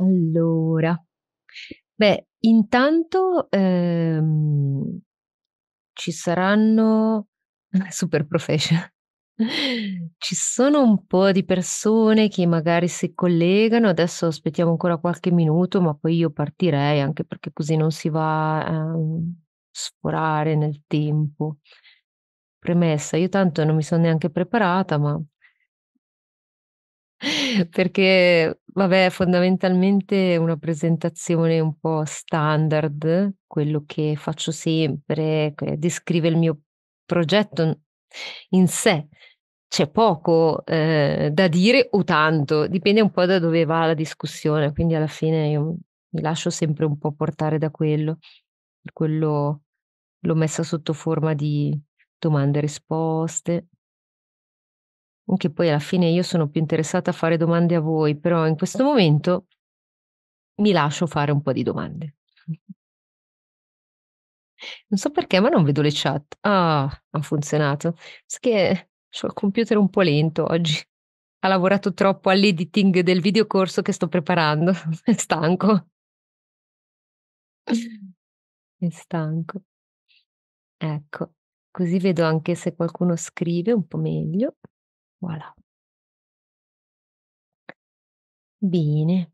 Allora, beh, intanto, ehm, ci saranno super professional. Ci sono un po' di persone che magari si collegano, adesso aspettiamo ancora qualche minuto, ma poi io partirei anche perché così non si va a ehm, sforare nel tempo. Premessa, io tanto non mi sono neanche preparata, ma perché vabbè, fondamentalmente è una presentazione un po' standard, quello che faccio sempre, che descrive il mio progetto in sé. C'è poco eh, da dire o tanto, dipende un po' da dove va la discussione, quindi alla fine io mi lascio sempre un po' portare da quello, per quello l'ho messa sotto forma di domande e risposte anche poi alla fine io sono più interessata a fare domande a voi, però in questo momento mi lascio fare un po' di domande. Non so perché, ma non vedo le chat. Ah, ha funzionato. Sì che ho il computer un po' lento oggi. Ha lavorato troppo all'editing del videocorso che sto preparando. È stanco. È stanco. Ecco, così vedo anche se qualcuno scrive un po' meglio. Voilà. Bene.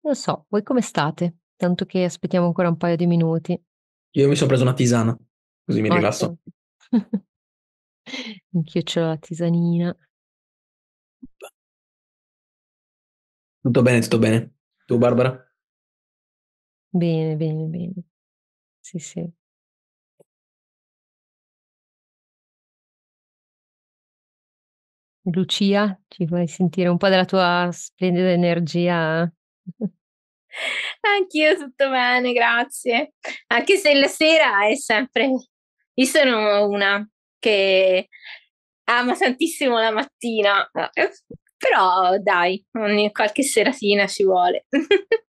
Non so, voi come state? Tanto che aspettiamo ancora un paio di minuti. Io mi sono preso una tisana, così mi rilasso. Anch'io ce l'ho la tisanina. Tutto bene, tutto bene. Tu, Barbara? Bene, bene, bene. Sì, sì. Lucia, ci vuoi sentire un po' della tua splendida energia. Anch'io tutto bene, grazie. Anche se la sera è sempre... Io sono una che ama tantissimo la mattina, eh, però dai, qualche seratina ci vuole.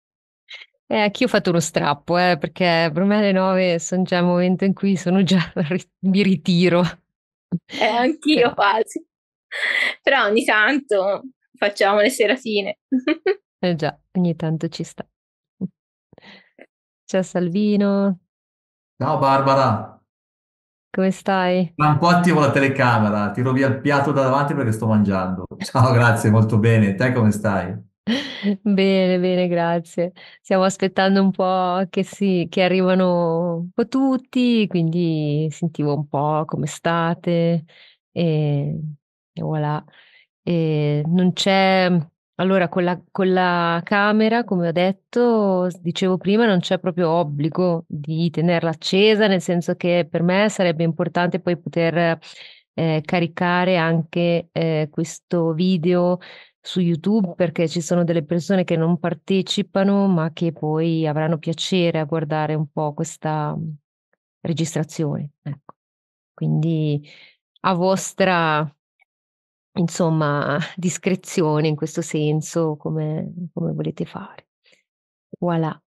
Eh, anch'io ho fatto uno strappo, eh, perché per me alle nove sono già il momento in cui sono già, mi ritiro. Eh, anch'io quasi. Però ogni tanto facciamo le seratine. eh già, ogni tanto ci sta. Ciao Salvino. Ciao Barbara. Come stai? Ma un po' attivo la telecamera, tiro via il piatto da davanti perché sto mangiando. Ciao, grazie, molto bene. Te come stai? Bene, bene, grazie. Stiamo aspettando un po' che, si, che arrivano un po' tutti, quindi sentivo un po' come state e e voilà. E ehm, non c'è, allora con la, con la, camera, come ho detto, dicevo prima, non c'è proprio obbligo di tenerla accesa, nel senso che per me sarebbe importante poi poter eh, caricare anche eh, questo video su YouTube perché ci sono delle persone che non partecipano ma che poi avranno piacere a guardare un po' questa registrazione. Ecco. Quindi a vostra insomma, discrezione in questo senso, come, come volete fare. Voilà.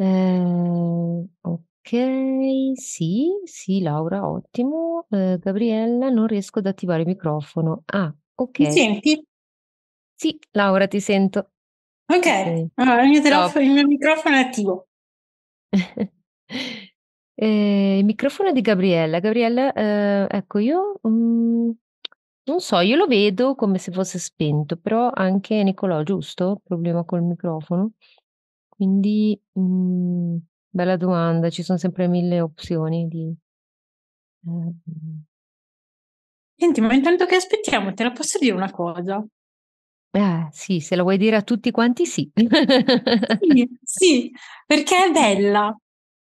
Eh, ok, sì, sì, Laura, ottimo. Eh, Gabriella, non riesco ad attivare il microfono. Ah, ok. Mi senti? Sì, Laura, ti sento. Ok, okay. Allora, il, mio telefono, il mio microfono è attivo. Eh, il microfono è di Gabriella. Gabriella, eh, ecco io. Um, non so, io lo vedo come se fosse spento, però anche Nicolò, giusto? Problema col microfono. Quindi, mh, mm, bella domanda, ci sono sempre mille opzioni di... eh, mm. Senti, ma intanto che aspettiamo, te la posso dire una cosa? Ah, sì, se la vuoi dire a tutti quanti, sì. Sì, sì, perché è bella.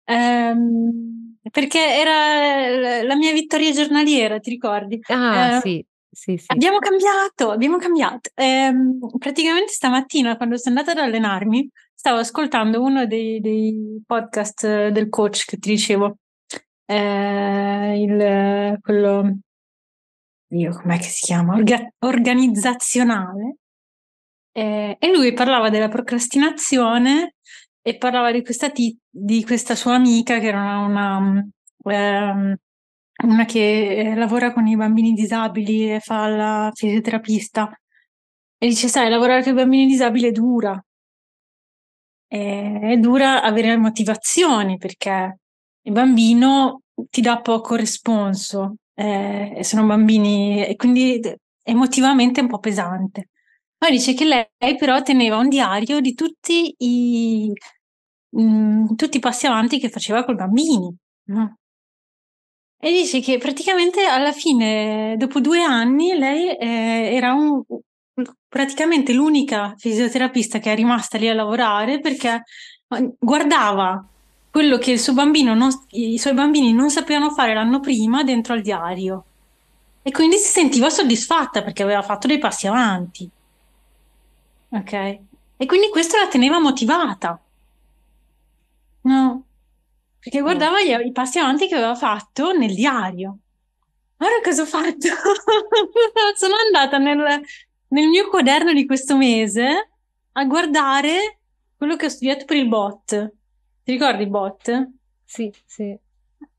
Ehm, perché era la mia vittoria giornaliera, ti ricordi? Ah, Eh, sì, sì, sì. Abbiamo cambiato, abbiamo cambiato. Ehm, praticamente stamattina quando sono andata ad allenarmi stavo ascoltando uno dei, dei podcast del coach che ti dicevo, eh, il, quello, io com'è che si chiama? Orga- organizzazionale. Eh, e lui parlava della procrastinazione e parlava di questa, t- di questa sua amica che era una, una um, una che eh, lavora con i bambini disabili e fa la fisioterapista e dice sai lavorare con i bambini disabili è dura è dura avere motivazioni perché il bambino ti dà poco responso eh, sono bambini e quindi emotivamente è un po' pesante poi dice che lei però teneva un diario di tutti i, mh, mm, tutti i passi avanti che faceva con i bambini no? E dici che praticamente alla fine, dopo due anni, lei eh, era un, praticamente l'unica fisioterapista che è rimasta lì a lavorare perché guardava quello che non, i suoi bambini non sapevano fare l'anno prima dentro al diario. E quindi si sentiva soddisfatta perché aveva fatto dei passi avanti. Ok? E quindi questo la teneva motivata. No, perché guardava gli, i passi avanti che aveva fatto nel diario. Ora cosa ho fatto! Sono andata nel, nel mio quaderno di questo mese a guardare quello che ho studiato per il bot. Ti ricordi il bot? Sì, sì.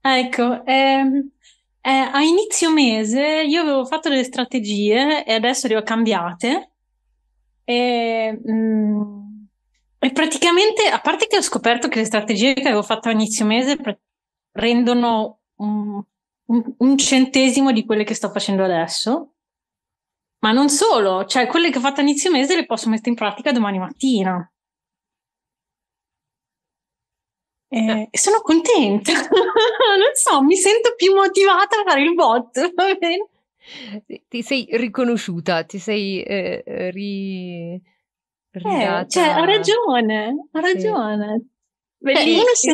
Ecco, ehm, eh, a inizio mese io avevo fatto delle strategie e adesso le ho cambiate. E, mh, mm, e praticamente, a parte che ho scoperto che le strategie che avevo fatto a inizio mese rendono un, un centesimo di quelle che sto facendo adesso, ma non solo, cioè quelle che ho fatto a inizio mese le posso mettere in pratica domani mattina. E eh. sono contenta, non so, mi sento più motivata a fare il bot, va bene? Ti sei riconosciuta, ti sei eh, ri eh, cioè, ha ragione, ha ragione. Sì. Cioè, Bellissimo.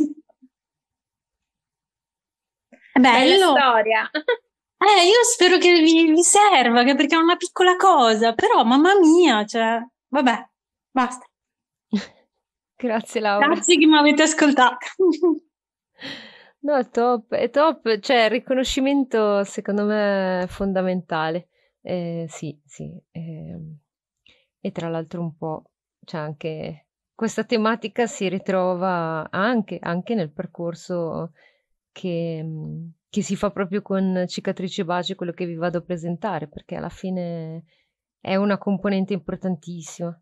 Eh beh, sento... Bello. Bella storia. Eh, io spero che vi, vi serva, che perché è una piccola cosa, però mamma mia, cioè, vabbè, basta. Grazie Laura. Grazie che mi avete ascoltato. no, è top, è top, cioè riconoscimento secondo me è fondamentale. Eh, sì, sì. Eh e tra l'altro un po' c'è cioè, anche questa tematica si ritrova anche, anche nel percorso che, che, si fa proprio con cicatrice baci, quello che vi vado a presentare, perché alla fine è una componente importantissima.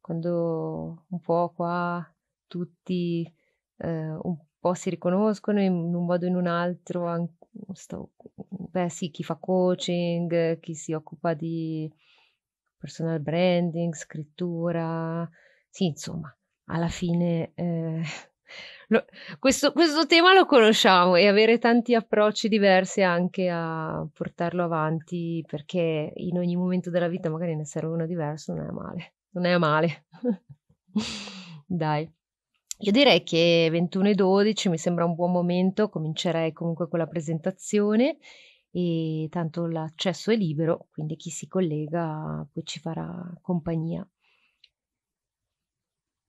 Quando un po' qua tutti eh, un po' si riconoscono in un modo o in un altro, anche, sto, beh sì, chi fa coaching, chi si occupa di personal branding, scrittura, sì, insomma, alla fine eh, lo, questo, questo, tema lo conosciamo e avere tanti approcci diversi anche a portarlo avanti perché in ogni momento della vita magari ne serve uno diverso, non è male, non è male. Dai. Io direi che 21 e 12 mi sembra un buon momento, comincerei comunque con la presentazione e tanto l'accesso è libero, quindi chi si collega poi ci farà compagnia.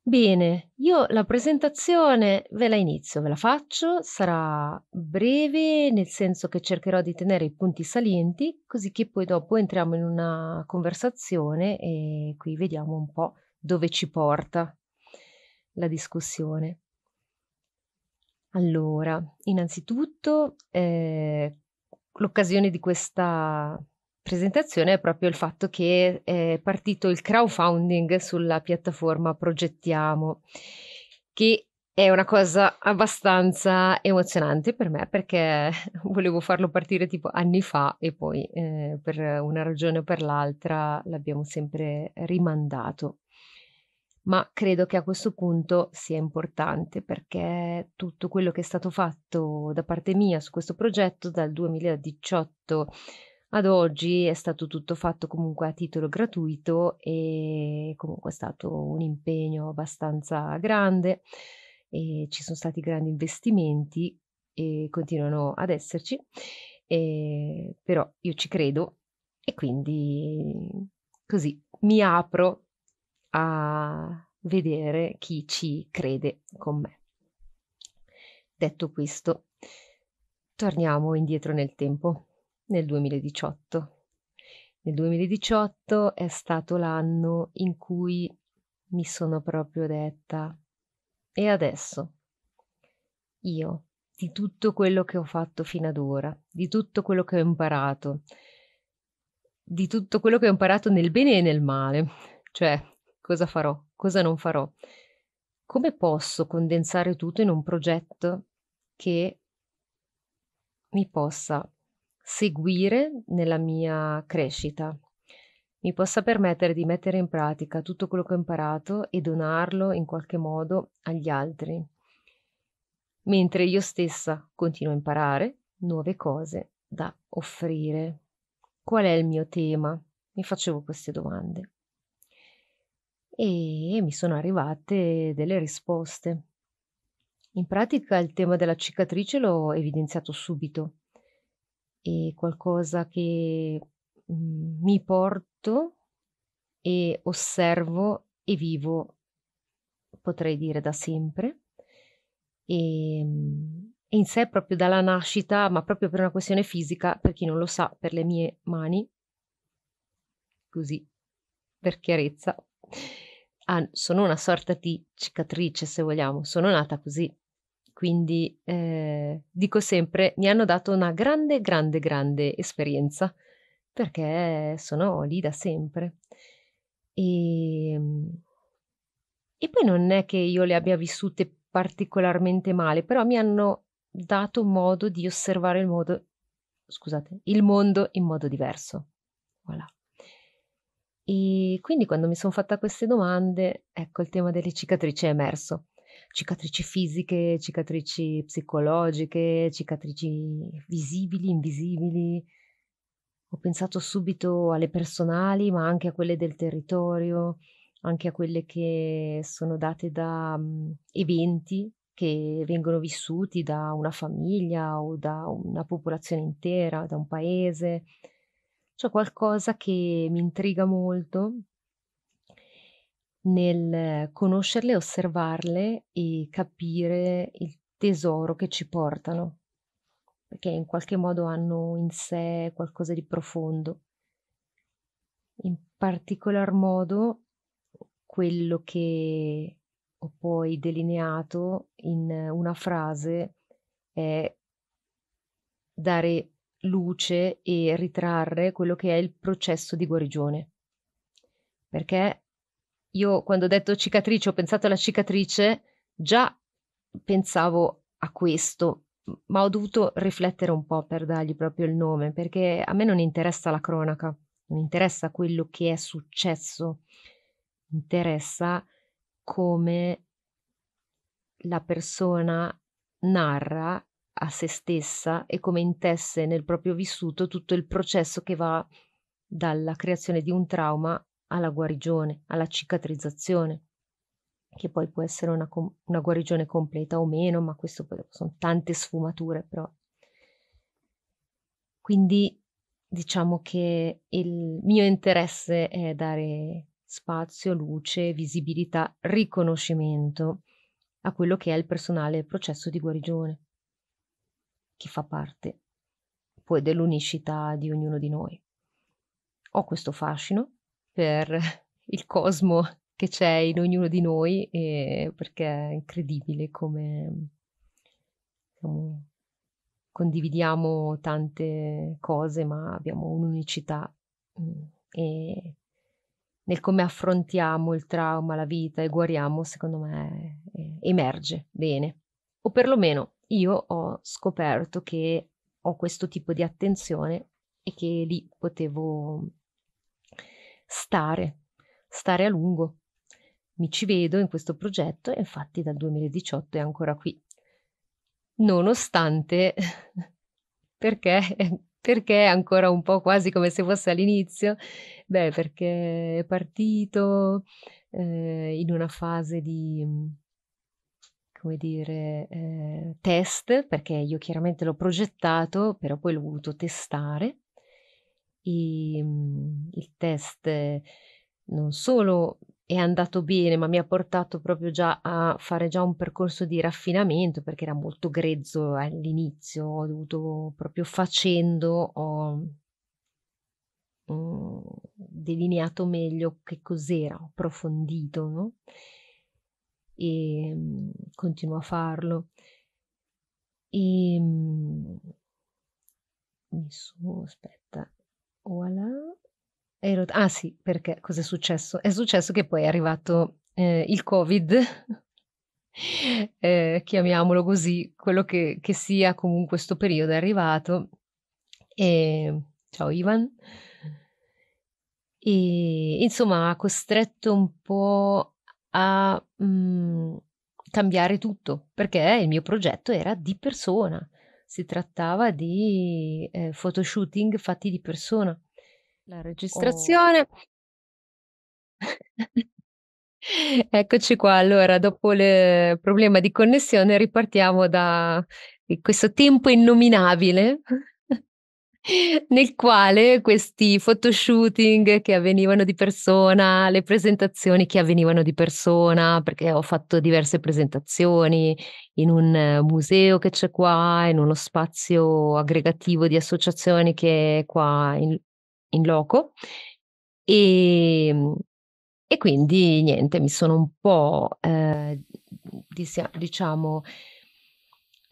Bene, io la presentazione ve la inizio, ve la faccio, sarà breve nel senso che cercherò di tenere i punti salienti, così che poi dopo entriamo in una conversazione e qui vediamo un po' dove ci porta la discussione. Allora, innanzitutto, eh, l'occasione di questa presentazione è proprio il fatto che è partito il crowdfunding sulla piattaforma Progettiamo, che è una cosa abbastanza emozionante per me perché volevo farlo partire tipo anni fa e poi eh, per una ragione o per l'altra l'abbiamo sempre rimandato ma credo che a questo punto sia importante perché tutto quello che è stato fatto da parte mia su questo progetto dal 2018 ad oggi è stato tutto fatto comunque a titolo gratuito e comunque è stato un impegno abbastanza grande e ci sono stati grandi investimenti e continuano ad esserci, e, però io ci credo e quindi così mi apro a vedere chi ci crede con me. Detto questo, torniamo indietro nel tempo, nel 2018. Nel 2018 è stato l'anno in cui mi sono proprio detta, e adesso? Io, di tutto quello che ho fatto fino ad ora, di tutto quello che ho imparato, di tutto quello che ho imparato nel bene e nel male, cioè cosa farò, cosa non farò. Come posso condensare tutto in un progetto che mi possa seguire nella mia crescita, mi possa permettere di mettere in pratica tutto quello che ho imparato e donarlo in qualche modo agli altri, mentre io stessa continuo a imparare nuove cose da offrire. Qual è il mio tema? Mi facevo queste domande e mi sono arrivate delle risposte. In pratica il tema della cicatrice l'ho evidenziato subito. È qualcosa che mhmm, mi porto e osservo e vivo, potrei dire, da sempre. Ehm, e, mh, in sé proprio dalla nascita, ma proprio per una questione fisica, per chi non lo sa, per le mie mani, così per chiarezza, ah, sono una sorta di cicatrice, se vogliamo, sono nata così. Quindi eh, dico sempre, mi hanno dato una grande, grande, grande esperienza, perché sono lì da sempre. E, ehm, e poi non è che io le abbia vissute particolarmente male, però mi hanno dato modo di osservare il modo, scusate, il mondo in modo diverso. Voilà. E quindi quando mi sono fatta queste domande, ecco, il tema delle cicatrici è emerso. Cicatrici fisiche, cicatrici psicologiche, cicatrici visibili, invisibili. Ho pensato subito alle personali, ma anche a quelle del territorio, anche a quelle che sono date da um, eventi che vengono vissuti da una famiglia o da una popolazione intera, da un paese c'è qualcosa che mi intriga molto nel conoscerle, osservarle e capire il tesoro che ci portano, perché in qualche modo hanno in sé qualcosa di profondo. In particolar modo quello che ho poi delineato in una frase è dare luce e ritrarre quello che è il processo di guarigione. Perché io quando ho detto cicatrice ho pensato alla cicatrice, già pensavo a questo, ma ho dovuto riflettere un po' per dargli proprio il nome, perché a me non interessa la cronaca, non interessa quello che è successo, interessa come la persona narra a se stessa e come intesse nel proprio vissuto tutto il processo che va dalla creazione di un trauma alla guarigione, alla cicatrizzazione, che poi può essere una, una guarigione completa o meno, ma questo sono tante sfumature però. Quindi diciamo che il mio interesse è dare spazio, luce, visibilità, riconoscimento a quello che è il personale processo di guarigione che fa parte poi dell'unicità di ognuno di noi. Ho questo fascino per il cosmo che c'è in ognuno di noi perché è incredibile come diciamo, condividiamo tante cose ma abbiamo un'unicità mm, e nel come affrontiamo il trauma, la vita e guariamo, secondo me emerge bene o perlomeno io ho scoperto che ho questo tipo di attenzione e che lì potevo stare, stare a lungo. Mi ci vedo in questo progetto e infatti dal 2018 è ancora qui. Nonostante, perché, perché ancora un po' quasi come se fosse all'inizio? Beh, perché è partito eh, in una fase di come dire, eh, test, perché io chiaramente l'ho progettato, però poi l'ho voluto testare. E, mh, mm, il test eh, non solo è andato bene, ma mi ha portato proprio già a fare già un percorso di raffinamento perché era molto grezzo all'inizio, ho dovuto proprio facendo ho mh, mm, delineato meglio che cos'era, ho approfondito, no? e mhmm, continuo a farlo. E mhmm, mi su, aspetta, voilà. Ero, ah sì, perché cosa è successo? È successo che poi è arrivato eh, il Covid, eh, chiamiamolo così, quello che, che sia comunque questo periodo è arrivato. E, ciao Ivan. E insomma ha costretto un po' a mh, mhmm, cambiare tutto, perché il mio progetto era di persona, si trattava di eh, photoshooting fatti di persona. La oh. registrazione. Oh. Eccoci qua, allora dopo il problema di connessione ripartiamo da questo tempo innominabile nel quale questi photoshooting che avvenivano di persona, le presentazioni che avvenivano di persona, perché ho fatto diverse presentazioni in un eh, museo che c'è qua, in uno spazio aggregativo di associazioni che è qua in, in loco. E, ehm, e, quindi niente, mi sono un po', eh, diciamo,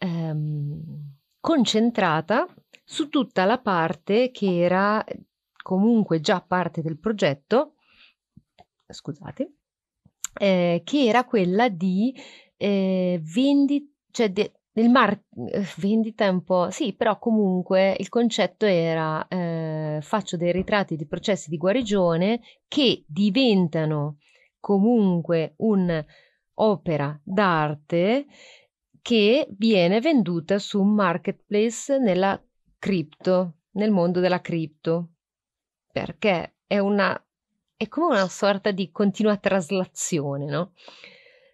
ehm, concentrata su tutta la parte che era eh, comunque già parte del progetto, scusate, eh, che era quella di eh, vendita, cioè de- del mar- eh, vendita un po', sì, però comunque il concetto era eh, faccio dei ritratti di processi di guarigione che diventano comunque un'opera d'arte che viene venduta su un marketplace nella cripto, nel mondo della cripto, perché è una è come una sorta di continua traslazione, no?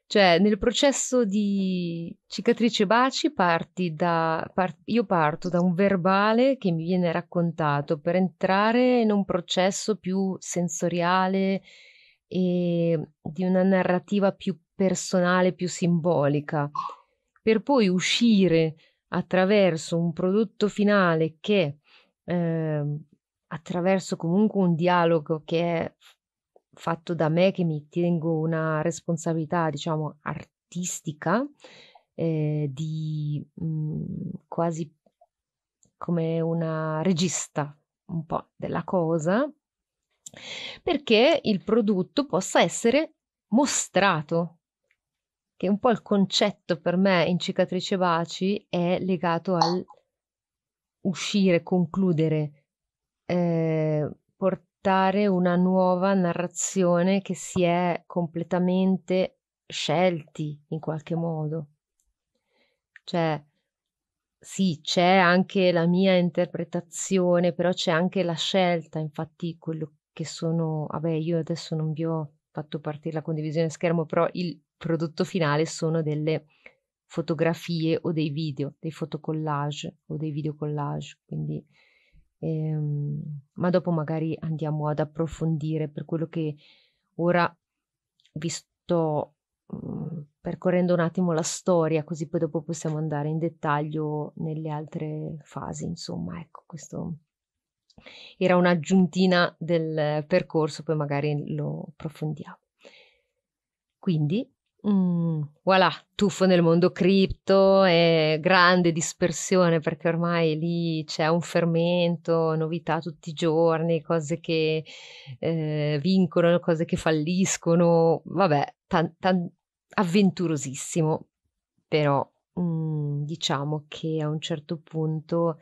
Cioè, nel processo di cicatrice baci parti da, par, io parto da un verbale che mi viene raccontato per entrare in un processo più sensoriale e di una narrativa più personale, più simbolica, per poi uscire attraverso un prodotto finale che eh, attraverso comunque un dialogo che è fatto da me, che mi tengo una responsabilità, diciamo, artistica, eh, di mh, mm, quasi come una regista un po' della cosa, perché il prodotto possa essere mostrato che un po' il concetto per me in cicatrice baci è legato al uscire, concludere, eh, portare una nuova narrazione che si è completamente scelti in qualche modo. Cioè, sì, c'è anche la mia interpretazione, però c'è anche la scelta, infatti quello che sono, vabbè, io adesso non vi ho fatto partire la condivisione schermo, però il prodotto finale sono delle fotografie o dei video, dei fotocollage o dei videocollage. quindi ehm, ma dopo magari andiamo ad approfondire per quello che ora vi sto mh, mm, percorrendo un attimo la storia, così poi dopo possiamo andare in dettaglio nelle altre fasi, insomma, ecco, questo era un'aggiuntina del percorso, poi magari lo approfondiamo. Quindi Mm, voilà, tuffo nel mondo cripto e grande dispersione perché ormai lì c'è un fermento, novità tutti i giorni, cose che eh, vincono, cose che falliscono, vabbè, tan, tan avventurosissimo, però mm, diciamo che a un certo punto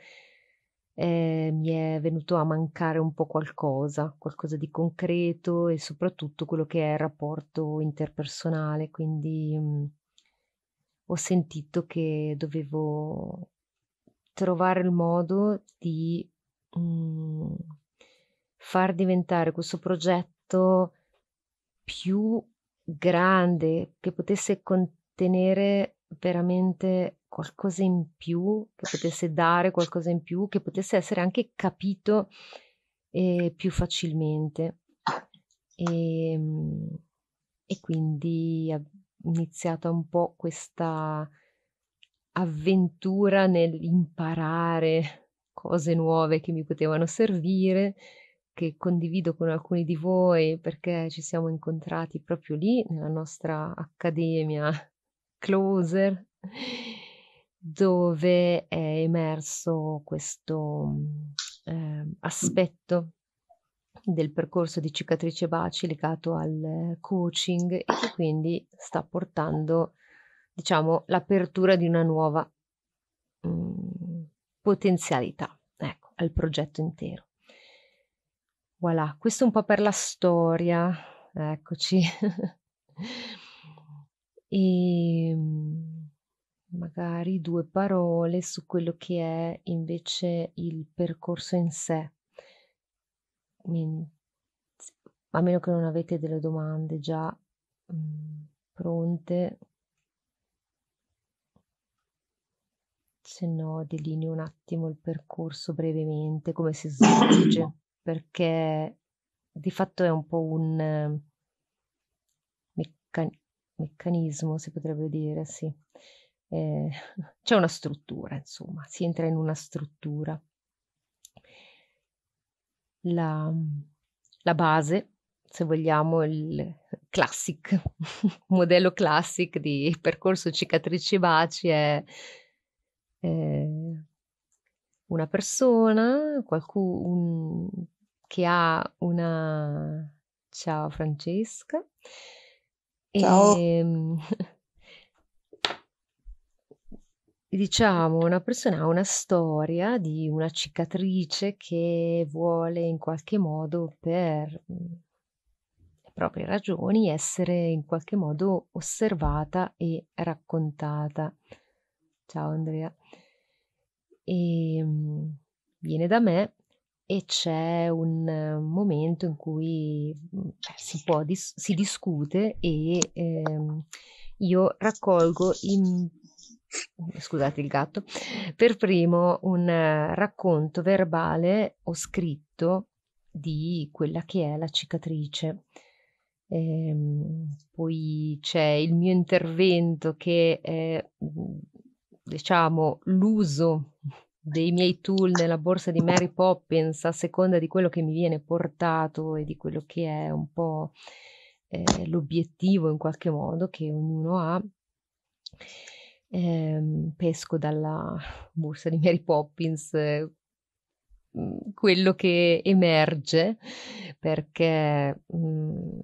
eh, mi è venuto a mancare un po' qualcosa, qualcosa di concreto e soprattutto quello che è il rapporto interpersonale, quindi mh, mm, ho sentito che dovevo trovare il modo di mh, mm, far diventare questo progetto più grande, che potesse contenere veramente qualcosa in più che potesse dare, qualcosa in più che potesse essere anche capito eh, più facilmente. E, ehm, e quindi è iniziata un po' questa avventura nell'imparare cose nuove che mi potevano servire, che condivido con alcuni di voi perché ci siamo incontrati proprio lì nella nostra accademia Closer dove è emerso questo eh, aspetto del percorso di cicatrice baci legato al coaching e che quindi sta portando, diciamo, l'apertura di una nuova mh, mhmm, potenzialità, ecco, al progetto intero. Voilà, questo un po' per la storia, eccoci. e, ehm, magari due parole su quello che è invece il percorso in sé. A meno che non avete delle domande già mm, pronte, se no delineo un attimo il percorso brevemente, come si svolge, perché di fatto è un po' un meccan- meccanismo, si potrebbe dire, sì eh, c'è una struttura, insomma, si entra in una struttura. La, la base, se vogliamo, il classic, modello classic di percorso cicatrici baci è eh, una persona, qualcuno che ha una... Ciao Francesca. Ciao. E, ehm, Diciamo, una persona ha una storia di una cicatrice che vuole in qualche modo per, mhmm, le proprie ragioni essere in qualche modo osservata e raccontata. Ciao Andrea. Ehm, viene da me e c'è un ehm, momento in cui, mhmm, cioè, si può dis si discute e, ehm, io raccolgo in eh, scusate il gatto, per primo un eh, racconto verbale o scritto di quella che è la cicatrice. Ehm, poi c'è il mio intervento che è, mm, diciamo, l'uso dei miei tool nella borsa di Mary Poppins a seconda di quello che mi viene portato e di quello che è un po' eh, l'obiettivo in qualche modo che ognuno ha ehm, pesco dalla borsa di Mary Poppins eh, mhmm, quello che emerge perché mh, mhmm,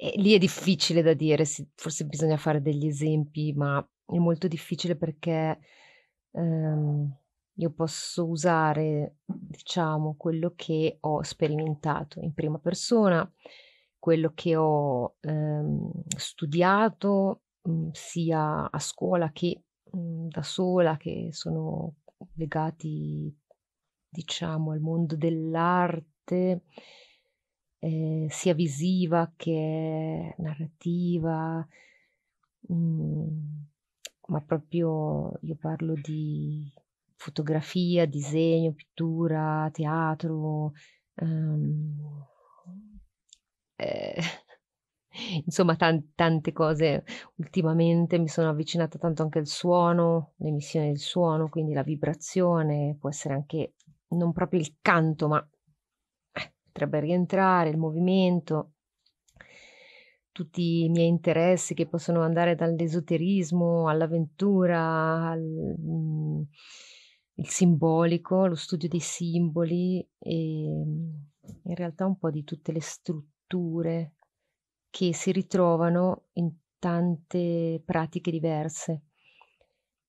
e lì è difficile da dire, sì, forse bisogna fare degli esempi, ma è molto difficile perché ehm, io posso usare, diciamo, quello che ho sperimentato in prima persona, quello che ho ehm, studiato mh, mhmm, sia a scuola che Mhmm, da sola che sono legati, diciamo, al mondo dell'arte, eh, sia visiva che narrativa, mh, mhmm, ma proprio io parlo di fotografia, disegno, pittura, teatro. Um, eh, insomma tan- tante cose. Ultimamente mi sono avvicinata tanto anche al suono, l'emissione del suono, quindi la vibrazione, può essere anche non proprio il canto, ma eh, potrebbe rientrare il movimento. Tutti i miei interessi che possono andare dall'esoterismo all'avventura, al, mh, mm, il simbolico, lo studio dei simboli e ehm, in realtà un po' di tutte le strutture che si ritrovano in tante pratiche diverse.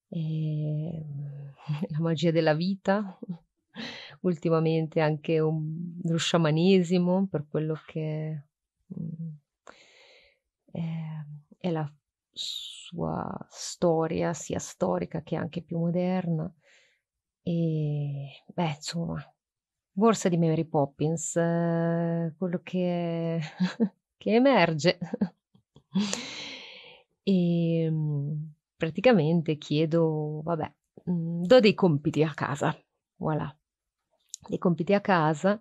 E ehm, la magia della vita, ultimamente anche un, lo sciamanesimo, per quello che è, mm, ehm, è la sua storia, sia storica che anche più moderna. E beh, insomma, borsa di Mary Poppins, eh, quello che è. che emerge. e ehm, praticamente chiedo, vabbè, mhmm, do dei compiti a casa, voilà, dei compiti a casa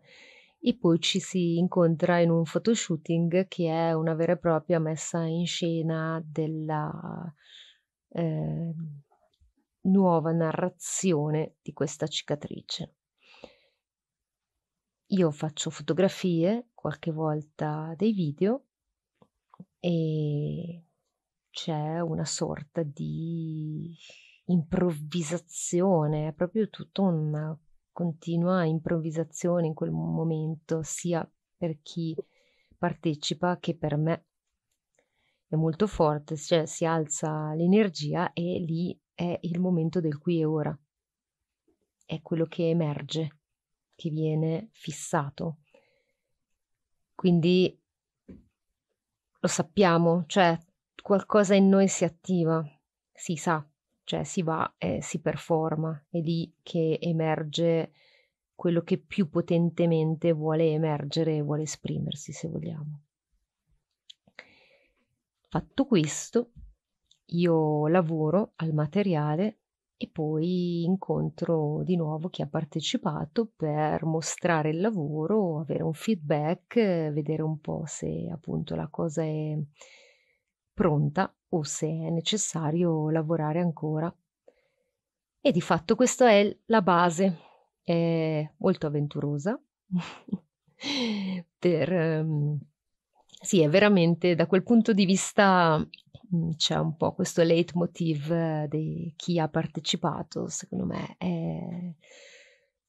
e poi ci si incontra in un photoshooting che è una vera e propria messa in scena della eh, nuova narrazione di questa cicatrice. Io faccio fotografie qualche volta dei video e c'è una sorta di improvvisazione, è proprio tutta una continua improvvisazione in quel momento, sia per chi partecipa che per me. È molto forte, cioè si alza l'energia e lì è il momento del qui e ora. È quello che emerge, che viene fissato. Quindi lo sappiamo, cioè qualcosa in noi si attiva, si sa, cioè si va e si performa, è lì che emerge quello che più potentemente vuole emergere e vuole esprimersi, se vogliamo. Fatto questo, io lavoro al materiale e poi incontro di nuovo chi ha partecipato per mostrare il lavoro, avere un feedback, eh, vedere un po' se appunto la cosa è pronta o se è necessario lavorare ancora. E di fatto questa è la base, è molto avventurosa per, ehm, sì, è veramente da quel punto di vista mhmm, c'è un po' questo leitmotiv di chi ha partecipato, secondo me, e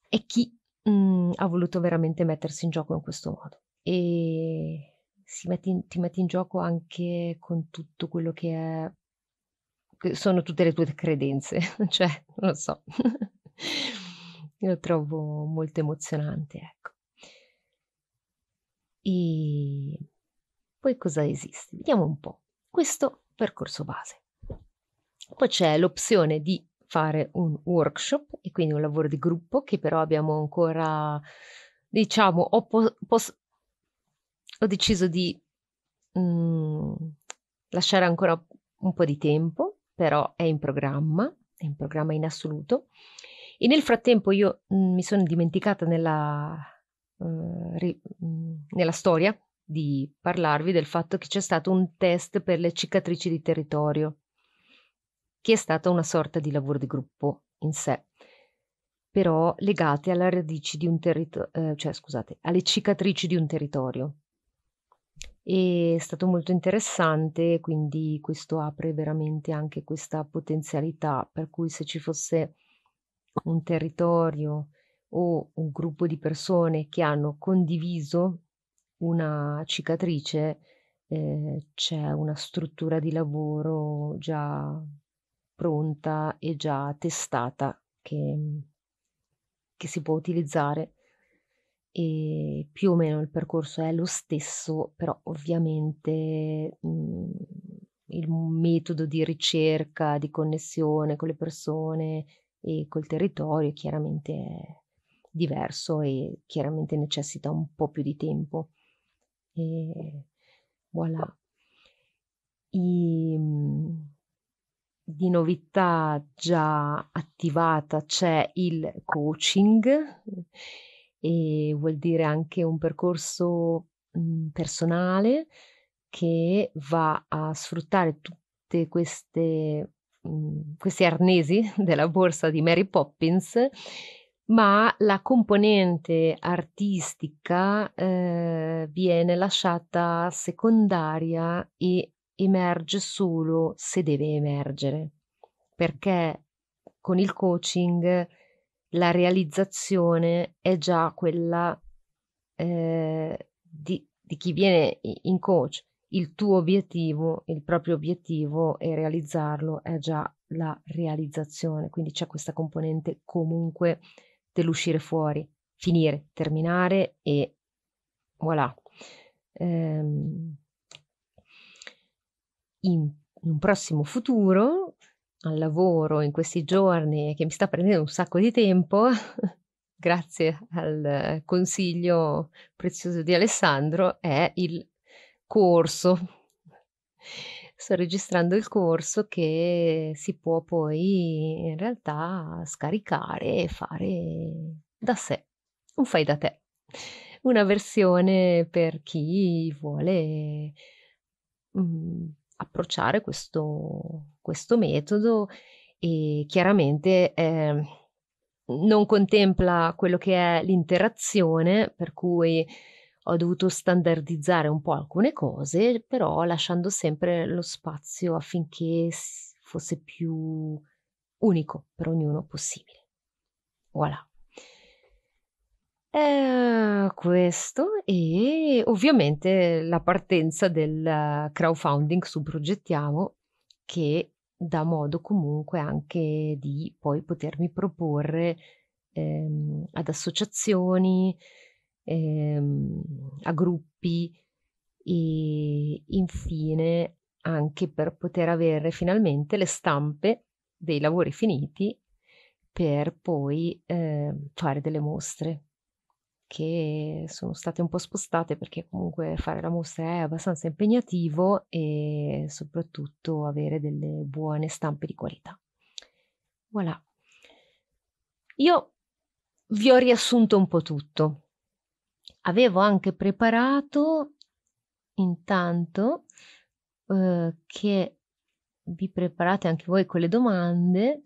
è chi mh, mhmm, ha voluto veramente mettersi in gioco in questo modo. E metti in, ti metti in gioco anche con tutto quello che è sono tutte le tue credenze, cioè, non lo so, lo trovo molto emozionante, ecco. E poi cosa esiste? Vediamo un po'. Questo percorso base. Poi c'è l'opzione di fare un workshop e quindi un lavoro di gruppo che però abbiamo ancora, diciamo, ho, po- pos- ho deciso di mh, mm, lasciare ancora un po' di tempo, però è in programma, è in programma in assoluto. E nel frattempo io mh, mm, mi sono dimenticata nella, uh, ri- mh, mm, nella storia di parlarvi del fatto che c'è stato un test per le cicatrici di territorio, che è stata una sorta di lavoro di gruppo in sé, però legate alle radici di un territorio, eh, cioè scusate, alle cicatrici di un territorio. E è stato molto interessante, quindi questo apre veramente anche questa potenzialità, per cui se ci fosse un territorio o un gruppo di persone che hanno condiviso una cicatrice eh, c'è una struttura di lavoro già pronta e già testata che, che si può utilizzare e più o meno il percorso è lo stesso, però ovviamente mh, mm, il metodo di ricerca, di connessione con le persone e col territorio chiaramente è diverso e chiaramente necessita un po' più di tempo e voilà. I, ehm, di novità già attivata c'è il coaching e vuol dire anche un percorso mhmm, personale che va a sfruttare tutte queste mhmm, questi arnesi della borsa di Mary Poppins ma la componente artistica eh, viene lasciata secondaria e emerge solo se deve emergere, perché con il coaching la realizzazione è già quella eh, di, di chi viene in coach. Il tuo obiettivo, il proprio obiettivo e realizzarlo è già la realizzazione, quindi c'è questa componente comunque dell'uscire fuori, finire, terminare e voilà. Ehm, in, in un prossimo futuro, al lavoro in questi giorni che mi sta prendendo un sacco di tempo, grazie al consiglio prezioso di Alessandro, è il corso sto registrando il corso che si può poi in realtà scaricare e fare da sé, un fai da te, una versione per chi vuole mh, mm, approcciare questo, questo, metodo e chiaramente eh, non contempla quello che è l'interazione, per cui ho dovuto standardizzare un po' alcune cose, però lasciando sempre lo spazio affinché fosse più unico per ognuno possibile. Voilà. Eh, questo e ovviamente la partenza del crowdfunding su Progettiamo che dà modo comunque anche di poi potermi proporre ehm, ad associazioni, ehm, a gruppi e infine anche per poter avere finalmente le stampe dei lavori finiti per poi eh, fare delle mostre che sono state un po' spostate perché comunque fare la mostra è abbastanza impegnativo e soprattutto avere delle buone stampe di qualità. Voilà. Io vi ho riassunto un po' tutto avevo anche preparato intanto eh, che vi preparate anche voi con le domande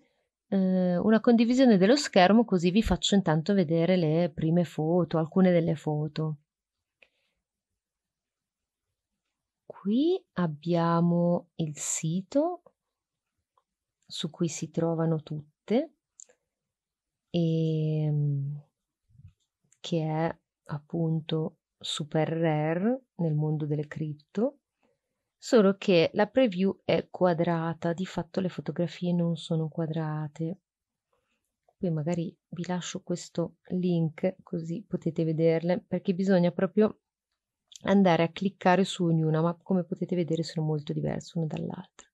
eh, una condivisione dello schermo così vi faccio intanto vedere le prime foto, alcune delle foto. Qui abbiamo il sito su cui si trovano tutte e ehm, che è appunto super rare nel mondo delle cripto, solo che la preview è quadrata, di fatto le fotografie non sono quadrate. Qui magari vi lascio questo link così potete vederle, perché bisogna proprio andare a cliccare su ognuna, ma come potete vedere sono molto diverse una dall'altra.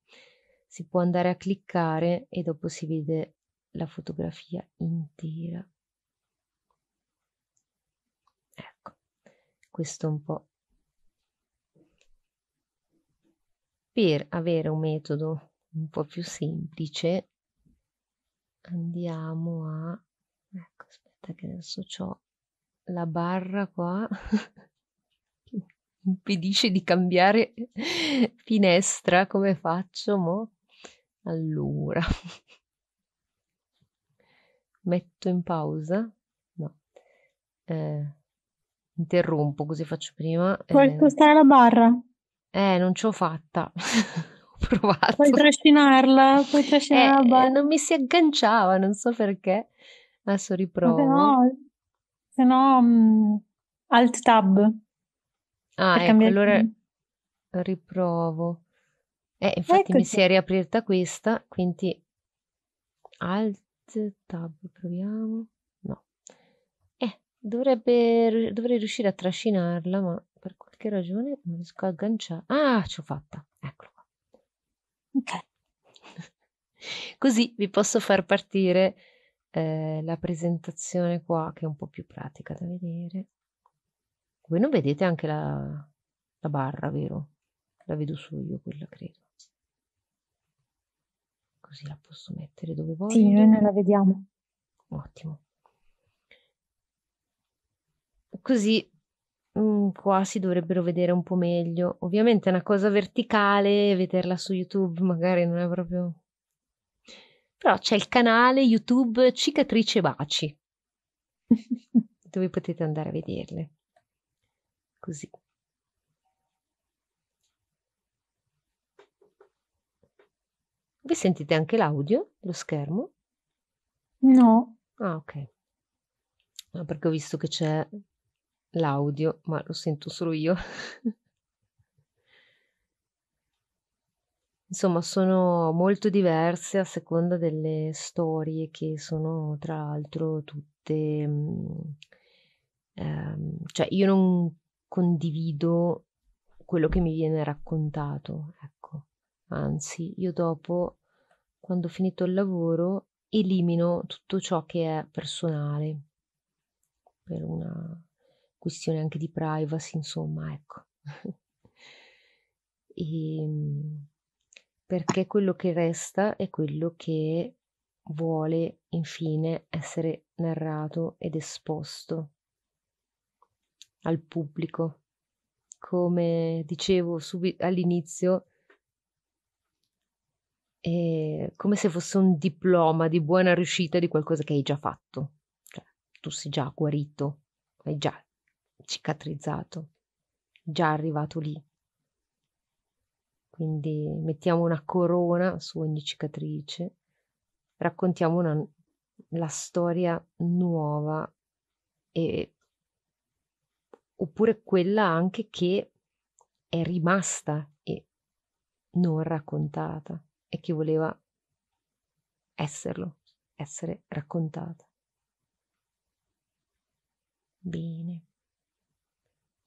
Si può andare a cliccare e dopo si vede la fotografia intera. questo un po'. Per avere un metodo un po' più semplice, andiamo a... Ecco, aspetta che adesso ho la barra qua che impedisce di cambiare finestra, come faccio mo? Allora, metto in pausa? No. Eh, interrompo così faccio prima. Puoi eh, spostare la barra? Eh, non ci ho fatta. ho provato. Puoi trascinarla, puoi trascinare eh, la barra. Non mi si agganciava, non so perché. Adesso riprovo. Se no, se no mh, mm, alt tab. Ah, ecco, cambiare... allora riprovo. Eh, ecco infatti ecco mi si è riaperta questa, quindi alt tab, proviamo. Dovrebbe, dovrei riuscire a trascinarla, ma per qualche ragione non riesco a agganciare. Ah, ci ho fatta. Eccolo qua. Ok. Così vi posso far partire eh, la presentazione qua, che è un po' più pratica da vedere. Voi non vedete anche la, la barra, vero? La vedo solo io quella, credo. Così la posso mettere dove voglio. Sì, noi non la vediamo. Ottimo così mh, mm, qua si dovrebbero vedere un po' meglio. Ovviamente è una cosa verticale, vederla su YouTube magari non è proprio... Però c'è il canale YouTube Cicatrice Baci, dove potete andare a vederle. Così. Vi sentite anche l'audio, lo schermo? No. Ah, ok. No, perché ho visto che c'è l'audio, ma lo sento solo io. Insomma, sono molto diverse a seconda delle storie che sono tra l'altro tutte... Mm, ehm, cioè, io non condivido quello che mi viene raccontato, ecco. Anzi, io dopo, quando ho finito il lavoro, elimino tutto ciò che è personale per una questione anche di privacy, insomma, ecco. e, ehm, perché quello che resta è quello che vuole infine essere narrato ed esposto al pubblico. Come dicevo subi- all'inizio, è come se fosse un diploma di buona riuscita di qualcosa che hai già fatto. Cioè, tu sei già guarito, hai già cicatrizzato, già arrivato lì. Quindi mettiamo una corona su ogni cicatrice, raccontiamo una, la storia nuova e, oppure quella anche che è rimasta e non raccontata e che voleva esserlo, essere raccontata. Bene.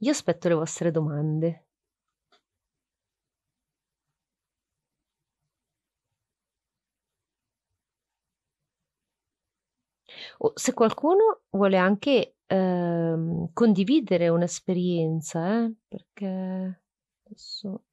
Io aspetto le vostre domande. O se qualcuno vuole anche ehm, condividere un'esperienza, eh, perché adesso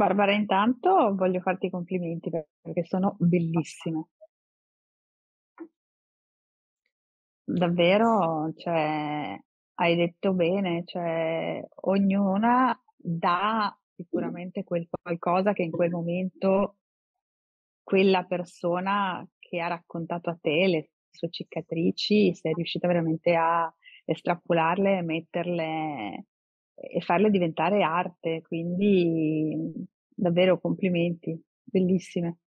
Barbara, intanto voglio farti i complimenti perché sono bellissime. Davvero, cioè, hai detto bene, cioè, ognuna dà sicuramente quel qualcosa che in quel momento quella persona che ha raccontato a te le sue cicatrici sei riuscita veramente a estrapolarle e metterle e farle diventare arte, quindi davvero complimenti, bellissime.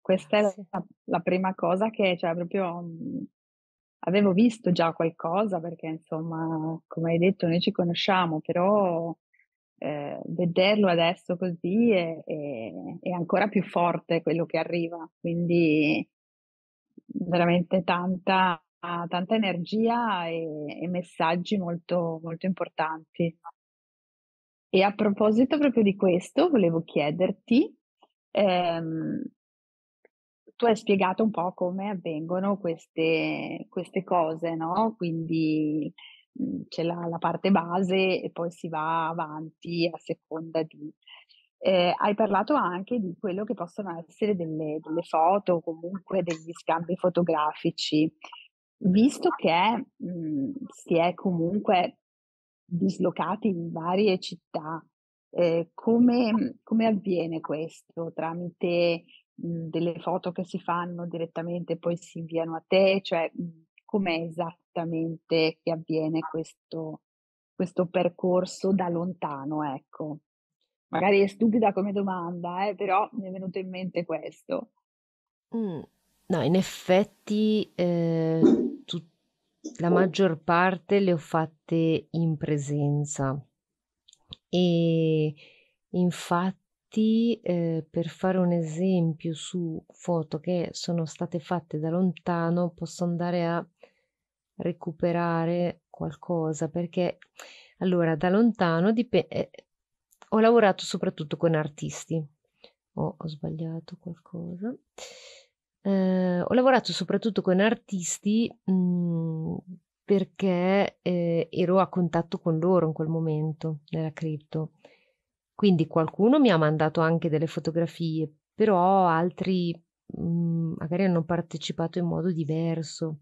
Questa è la, la prima cosa che, cioè, proprio mhmm, avevo visto già qualcosa perché insomma, come hai detto, noi ci conosciamo, però eh, vederlo adesso così è, è, è, ancora più forte quello che arriva, quindi veramente tanta tanta energia e, e messaggi molto, molto importanti. E a proposito proprio di questo, volevo chiederti, ehm, tu hai spiegato un po' come avvengono queste, queste cose, no? Quindi mm, c'è la, la, parte base e poi si va avanti a seconda di... Eh, hai parlato anche di quello che possono essere delle, delle foto o comunque degli scambi fotografici. Visto che mh, mhmm, si è comunque dislocati in varie città, eh, come, mhmm, come, avviene questo? Tramite mh, mhmm, delle foto che si fanno direttamente e poi si inviano a te? Cioè, com'è esattamente che avviene questo, questo percorso da lontano? Ecco. Magari è stupida come domanda, eh, però mi è venuto in mente questo. Mm, no, in effetti eh, la maggior parte le ho fatte in presenza e infatti eh, per fare un esempio su foto che sono state fatte da lontano posso andare a recuperare qualcosa perché allora da lontano dipende eh, ho lavorato soprattutto con artisti oh, ho sbagliato qualcosa eh, ho lavorato soprattutto con artisti mh, mhmm, perché eh, ero a contatto con loro in quel momento nella cripto. Quindi qualcuno mi ha mandato anche delle fotografie, però altri mh, mhmm, magari hanno partecipato in modo diverso,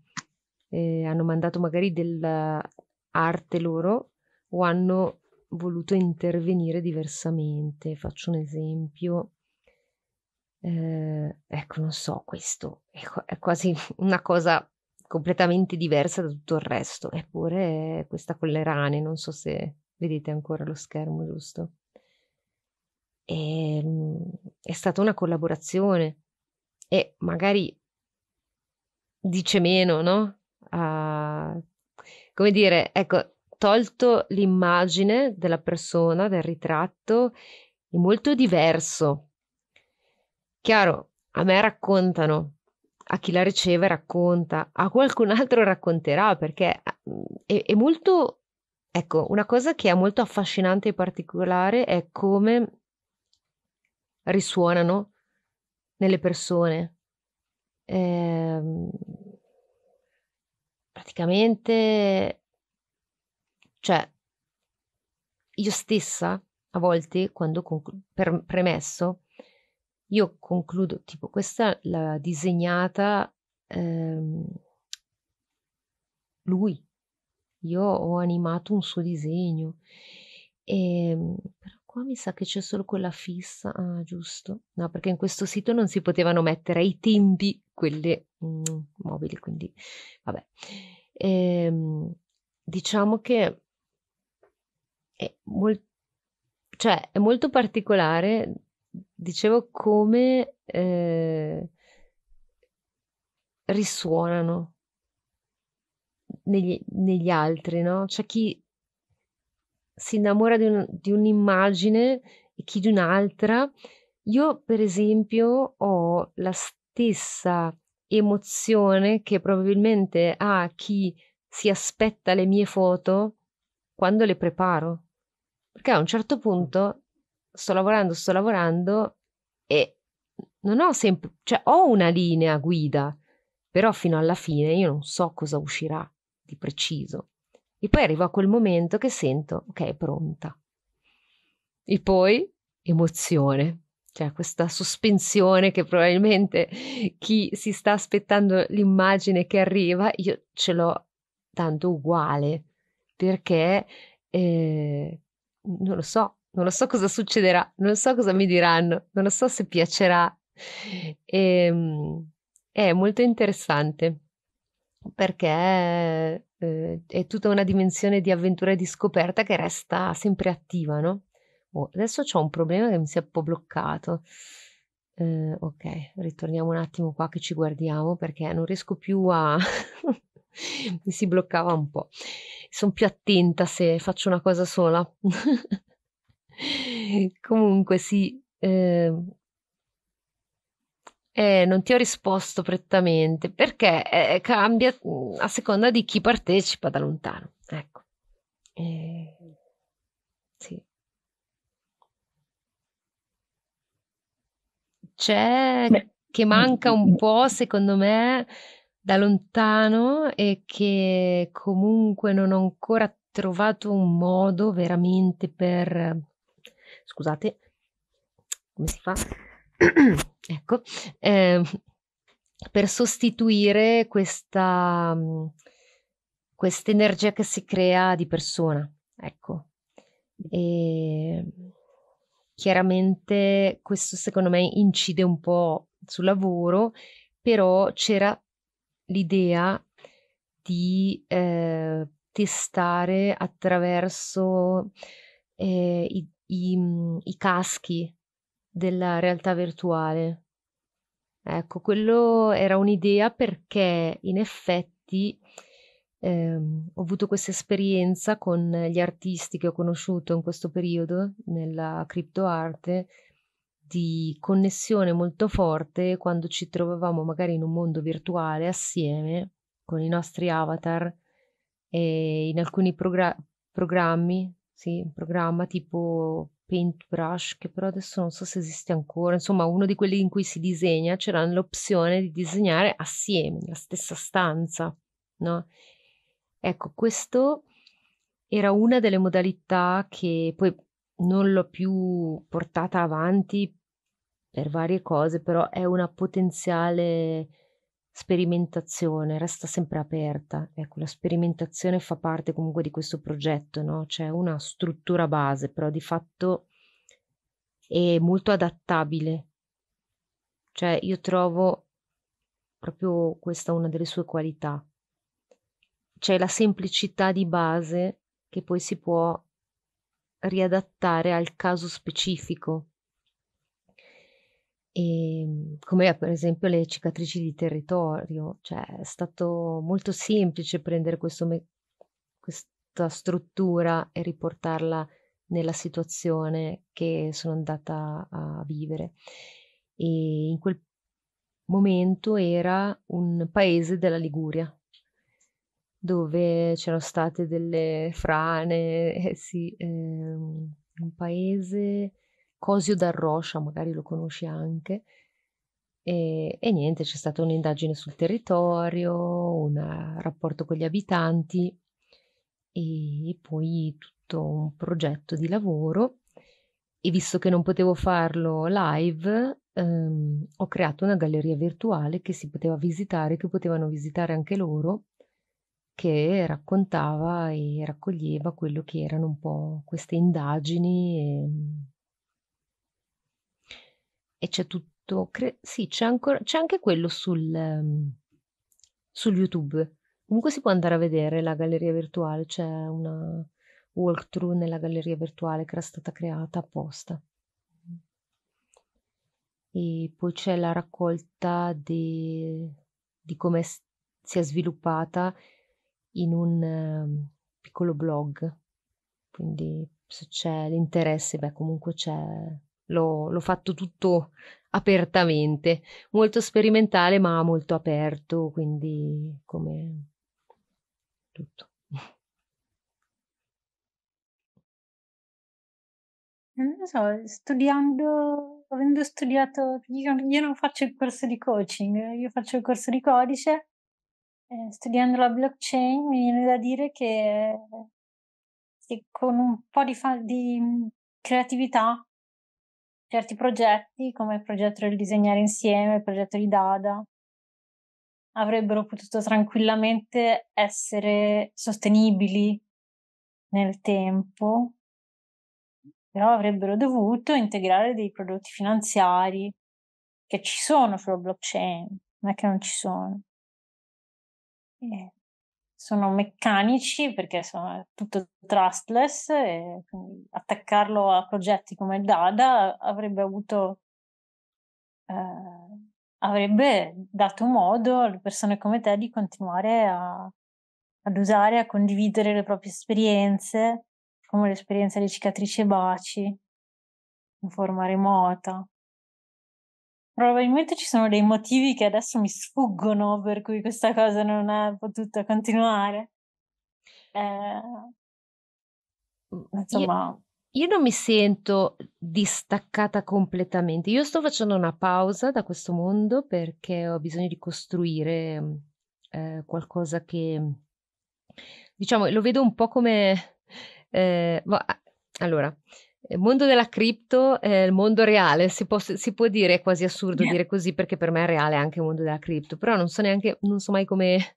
eh, hanno mandato magari dell'arte loro o hanno voluto intervenire diversamente. Faccio un esempio eh, ecco, non so, questo è quasi una cosa completamente diversa da tutto il resto, eppure questa con le rane, non so se vedete ancora lo schermo giusto. E, ehm, è stata una collaborazione e magari dice meno, no? Uh, come dire, ecco, tolto l'immagine della persona, del ritratto, è molto diverso Chiaro, a me raccontano, a chi la riceve racconta, a qualcun altro racconterà perché eh, è, è molto, ecco, una cosa che è molto affascinante e particolare è come risuonano nelle persone. Eh, praticamente, cioè, io stessa a volte, quando con, per, premesso, io concludo, tipo questa l'ha disegnata ehm, lui, io ho animato un suo disegno, e, ehm, però qua mi sa che c'è solo quella fissa, ah giusto, no perché in questo sito non si potevano mettere ai tempi quelle mm, mobili, quindi vabbè. E, ehm, diciamo che è, molt- cioè, è molto particolare dicevo come eh, risuonano negli, negli, altri, no? C'è cioè, chi si innamora di, un, di un'immagine e chi di un'altra. Io, per esempio, ho la stessa emozione che probabilmente ha chi si aspetta le mie foto quando le preparo. Perché a un certo punto sto lavorando, sto lavorando e non ho sempre, cioè ho una linea guida, però fino alla fine io non so cosa uscirà di preciso. E poi arrivo a quel momento che sento, ok, è pronta. E poi emozione, cioè questa sospensione che probabilmente chi si sta aspettando l'immagine che arriva, io ce l'ho tanto uguale, perché eh, non lo so, non lo so cosa succederà, non so cosa mi diranno, non lo so se piacerà. E, ehm, è molto interessante perché eh, è tutta una dimensione di avventura e di scoperta che resta sempre attiva, no? Oh, adesso ho un problema che mi si è un po' bloccato. Eh, ok, ritorniamo un attimo qua che ci guardiamo perché non riesco più a... mi si bloccava un po'. Sono più attenta se faccio una cosa sola. Comunque sì, eh, eh, non ti ho risposto prettamente perché eh, cambia a seconda di chi partecipa da lontano. Ecco. Eh, sì. C'è Beh. che manca un mm, mm. po', secondo me, da lontano e che comunque non ho ancora trovato un modo veramente per scusate, come si fa? ecco, eh, per sostituire mm, questa energia che si crea di persona, ecco. E ehm, chiaramente questo secondo me incide un po' sul lavoro, però c'era l'idea di eh, testare attraverso eh, i, i, mhmm, i caschi della realtà virtuale. Ecco, quello era un'idea perché in effetti eh, ho avuto questa esperienza con gli artisti che ho conosciuto in questo periodo nella criptoarte di connessione molto forte quando ci trovavamo magari in un mondo virtuale assieme con i nostri avatar e in alcuni progra- programmi sì, un programma tipo Paintbrush, che però adesso non so se esiste ancora, insomma uno di quelli in cui si disegna, c'era l'opzione di disegnare assieme, nella stessa stanza, no? Ecco, questo era una delle modalità che poi non l'ho più portata avanti per varie cose, però è una potenziale sperimentazione resta sempre aperta. Ecco, la sperimentazione fa parte comunque di questo progetto, no? C'è una struttura base, però di fatto è molto adattabile. Cioè, io trovo proprio questa una delle sue qualità. C'è la semplicità di base che poi si può riadattare al caso specifico e ehm, come per esempio le cicatrici di territorio, cioè è stato molto semplice prendere me- questa struttura e riportarla nella situazione che sono andata a vivere. E in quel momento era un paese della Liguria, dove c'erano state delle frane, eh sì, eh, un paese Cosio D'Arroscia, magari lo conosci anche. E, e niente, c'è stata un'indagine sul territorio, un rapporto con gli abitanti e poi tutto un progetto di lavoro. E visto che non potevo farlo live, ehm, ho creato una galleria virtuale che si poteva visitare, che potevano visitare anche loro, che raccontava e raccoglieva quello che erano un po' queste indagini. E, e c'è tutto, cre- sì, c'è, ancora, c'è anche quello sul, um, sul YouTube. Comunque si può andare a vedere la galleria virtuale, c'è una walkthrough nella galleria virtuale che era stata creata apposta. E poi c'è la raccolta di, di come si è sviluppata in un um, piccolo blog. Quindi se c'è l'interesse, beh, comunque c'è L'ho, l'ho fatto tutto apertamente, molto sperimentale ma molto aperto, quindi come tutto. Non so, studiando, avendo studiato, io, io non faccio il corso di coaching, io faccio il corso di codice, eh, studiando la blockchain mi viene da dire che, che con un po' di, fa- di creatività certi progetti, come il progetto del disegnare insieme, il progetto di Dada, avrebbero potuto tranquillamente essere sostenibili nel tempo, però avrebbero dovuto integrare dei prodotti finanziari che ci sono sulla blockchain, non è che non ci sono. E eh sono meccanici perché sono eh, tutto trustless e attaccarlo a progetti come Dada avrebbe avuto eh, avrebbe dato modo alle persone come te di continuare a, ad usare, a condividere le proprie esperienze, come l'esperienza di cicatrice baci in forma remota. Probabilmente ci sono dei motivi che adesso mi sfuggono per cui questa cosa non ha potuto continuare. Eh, mm, insomma. Io, io non mi sento distaccata completamente. Io sto facendo una pausa da questo mondo perché ho bisogno di costruire mm, eh, qualcosa che, mm, diciamo, lo vedo un po' come... Eh, ma, ah, allora, il mondo della cripto è il mondo reale, si può, si può dire, è quasi assurdo yeah. dire così perché per me è reale anche il mondo della cripto, però non so neanche, non so mai come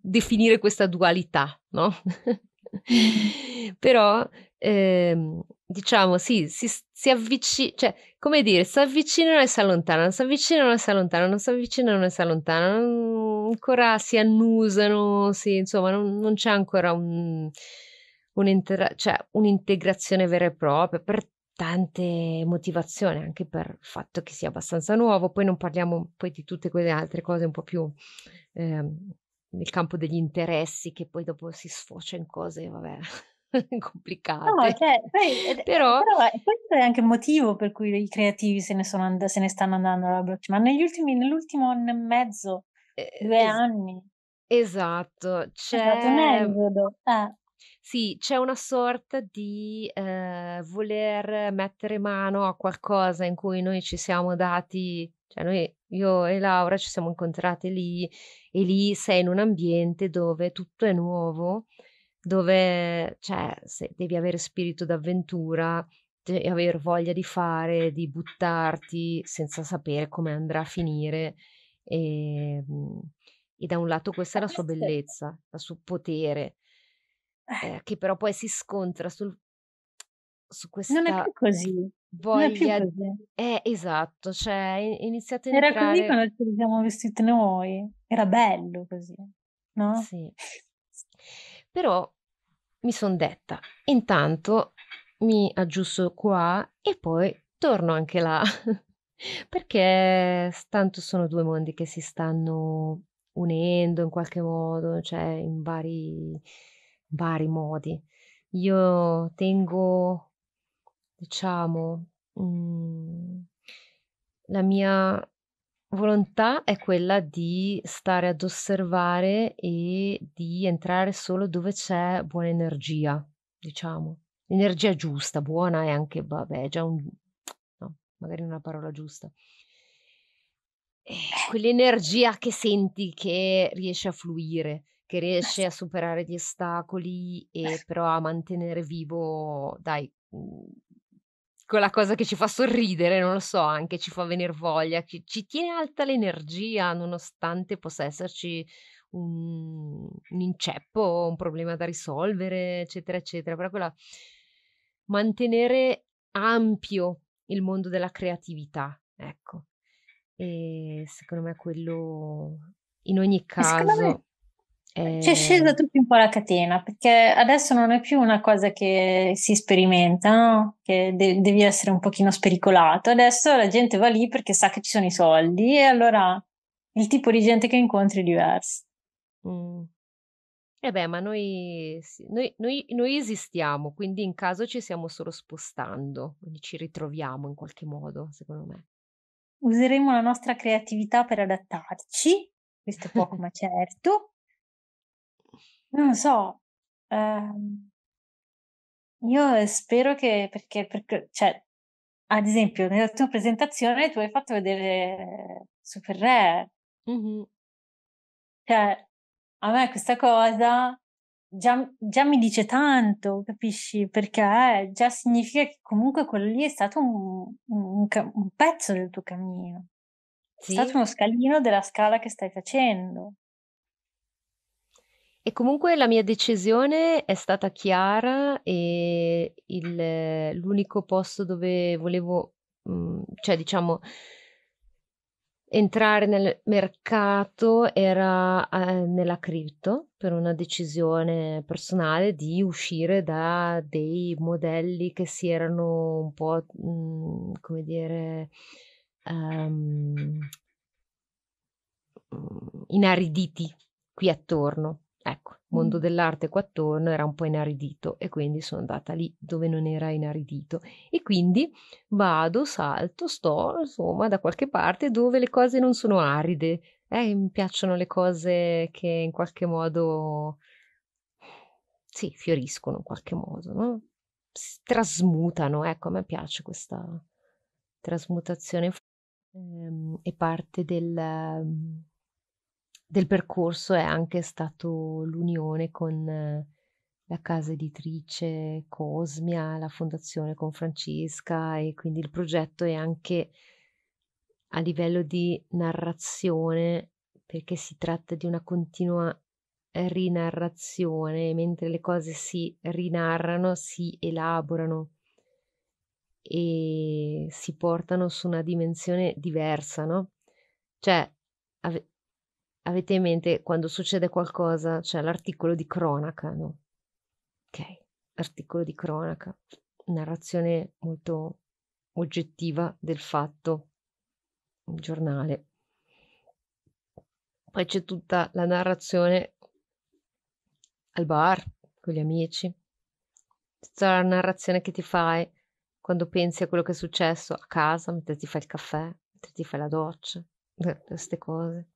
definire questa dualità, no? Mm. però ehm, diciamo sì, si, si avvicina, cioè come dire, si avvicinano e si allontanano, si avvicinano e si allontanano, si avvicinano e si allontanano, ancora si annusano, si, insomma non, non c'è ancora un un'inter- cioè, un'integrazione vera e propria, per tante motivazioni, anche per il fatto che sia abbastanza nuovo. Poi non parliamo poi di tutte quelle altre cose un po' più eh, nel campo degli interessi che poi dopo si sfocia in cose, vabbè, complicate. No, cioè, però, però, eh, questo è anche il motivo per cui i creativi se ne, and- se ne stanno andando alla blockchain, ma negli ultimi, nell'ultimo anno e mezzo, eh, due es- anni. Esatto, c'è... È stato un esodo. Ah. Sì, c'è una sorta di, ehm, voler mettere mano a qualcosa in cui noi ci siamo dati cioè noi io e Laura ci siamo incontrate lì e lì sei in un ambiente dove tutto è nuovo, dove cioè se devi avere spirito d'avventura, devi avere voglia di fare, di buttarti senza sapere come andrà a finire e, ehm, e da un lato questa è la sua bellezza, il suo potere. Eh, eh. che però poi si scontra sul, su questa non è più così voglia non è così. Eh, esatto cioè è a era entrare... così quando ci siamo vestiti noi era bello così no? sì però mi sono detta intanto mi aggiusto qua e poi torno anche là perché tanto sono due mondi che si stanno unendo in qualche modo cioè in vari vari modi. Io tengo, diciamo, mm, la mia volontà è quella di stare ad osservare e di entrare solo dove c'è buona energia, diciamo. L'energia giusta, buona è anche, vabbè, già un... no, magari una parola giusta. Eh, eh. quell'energia che senti che riesce a fluire che riesce a superare gli ostacoli e eh. però a mantenere vivo, dai, mhmm, quella cosa che ci fa sorridere, non lo so, anche ci fa venire voglia, ci, ci tiene alta l'energia nonostante possa esserci un, un inceppo, un problema da risolvere, eccetera, eccetera. Però quella mantenere ampio il mondo della creatività, ecco. E secondo me quello in ogni caso c'è ehm, scesa tutto un po' la catena, perché adesso non è più una cosa che si sperimenta, no? che de- devi essere un pochino spericolato. Adesso la gente va lì perché sa che ci sono i soldi e allora il tipo di gente che incontri è diverso. Mm. E eh beh, ma noi, noi, noi, noi esistiamo, quindi in caso ci stiamo solo spostando, quindi ci ritroviamo in qualche modo, secondo me. Useremo la nostra creatività per adattarci, questo poco ma certo. Non so, ehm, io spero che, perché, perché, cioè, ad esempio, nella tua presentazione tu hai fatto vedere Super Re. Mm-hmm. Cioè, a me questa cosa già, già, mi dice tanto, capisci? Perché eh, già significa che comunque quello lì è stato un, un, un pezzo del tuo cammino. Sì. È stato uno scalino della scala che stai facendo. E comunque la mia decisione è stata chiara e il, l'unico posto dove volevo, mh, mm, cioè diciamo, entrare nel mercato era eh, nella cripto per una decisione personale di uscire da dei modelli che si erano un po', mh, mm, come dire, um, ehm, mm, inariditi qui attorno Ecco, il mondo dell'arte qua attorno era un po' inaridito e quindi sono andata lì dove non era inaridito. E quindi vado, salto, sto insomma da qualche parte dove le cose non sono aride. Eh, mi piacciono le cose che in qualche modo sì, fioriscono in qualche modo, no? Si trasmutano, ecco, a me piace questa trasmutazione. Ehm, e parte del ehm, del percorso è anche stato l'unione con la casa editrice Cosmia, la fondazione con Francesca e quindi il progetto è anche a livello di narrazione perché si tratta di una continua rinarrazione, mentre le cose si rinarrano, si elaborano e si portano su una dimensione diversa, no? Cioè, ave- avete in mente quando succede qualcosa, cioè l'articolo di cronaca, no? Ok, articolo di cronaca, narrazione molto oggettiva del fatto, un giornale. Poi c'è tutta la narrazione al bar, con gli amici, tutta la narrazione che ti fai quando pensi a quello che è successo a casa, mentre ti fai il caffè, mentre ti fai la doccia, eh, queste cose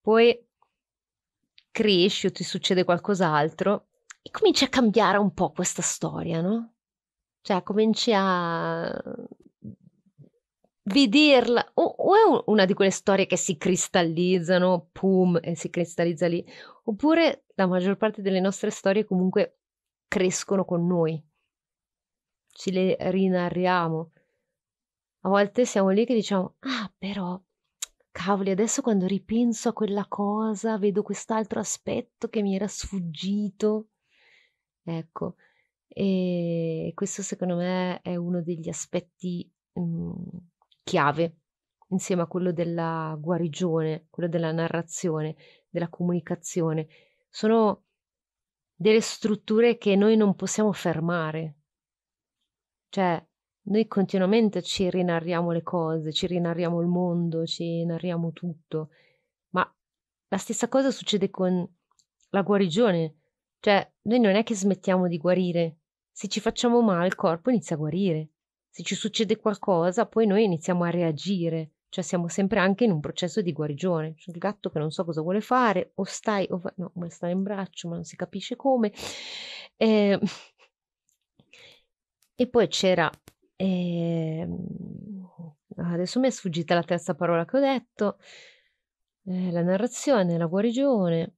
poi cresci o ti succede qualcos'altro e cominci a cambiare un po' questa storia, no? Cioè cominci a vederla o, o è una di quelle storie che si cristallizzano, pum, e si cristallizza lì, oppure la maggior parte delle nostre storie comunque crescono con noi, ci le rinarriamo. A volte siamo lì che diciamo, ah però cavoli, adesso quando ripenso a quella cosa, vedo quest'altro aspetto che mi era sfuggito. Ecco, e questo secondo me è uno degli aspetti mh, mm, chiave, insieme a quello della guarigione, quello della narrazione, della comunicazione. Sono delle strutture che noi non possiamo fermare. Cioè, noi continuamente ci rinarriamo le cose, ci rinarriamo il mondo, ci narriamo tutto, ma la stessa cosa succede con la guarigione. Cioè, noi non è che smettiamo di guarire. Se ci facciamo male, il corpo inizia a guarire. Se ci succede qualcosa, poi noi iniziamo a reagire. Cioè, siamo sempre anche in un processo di guarigione. C'è il gatto che non so cosa vuole fare, o stai, o fa... no, vuole sta in braccio, ma non si capisce come. Eh... E poi c'era Ehm, adesso mi è sfuggita la terza parola che ho detto, eh, la narrazione, la guarigione.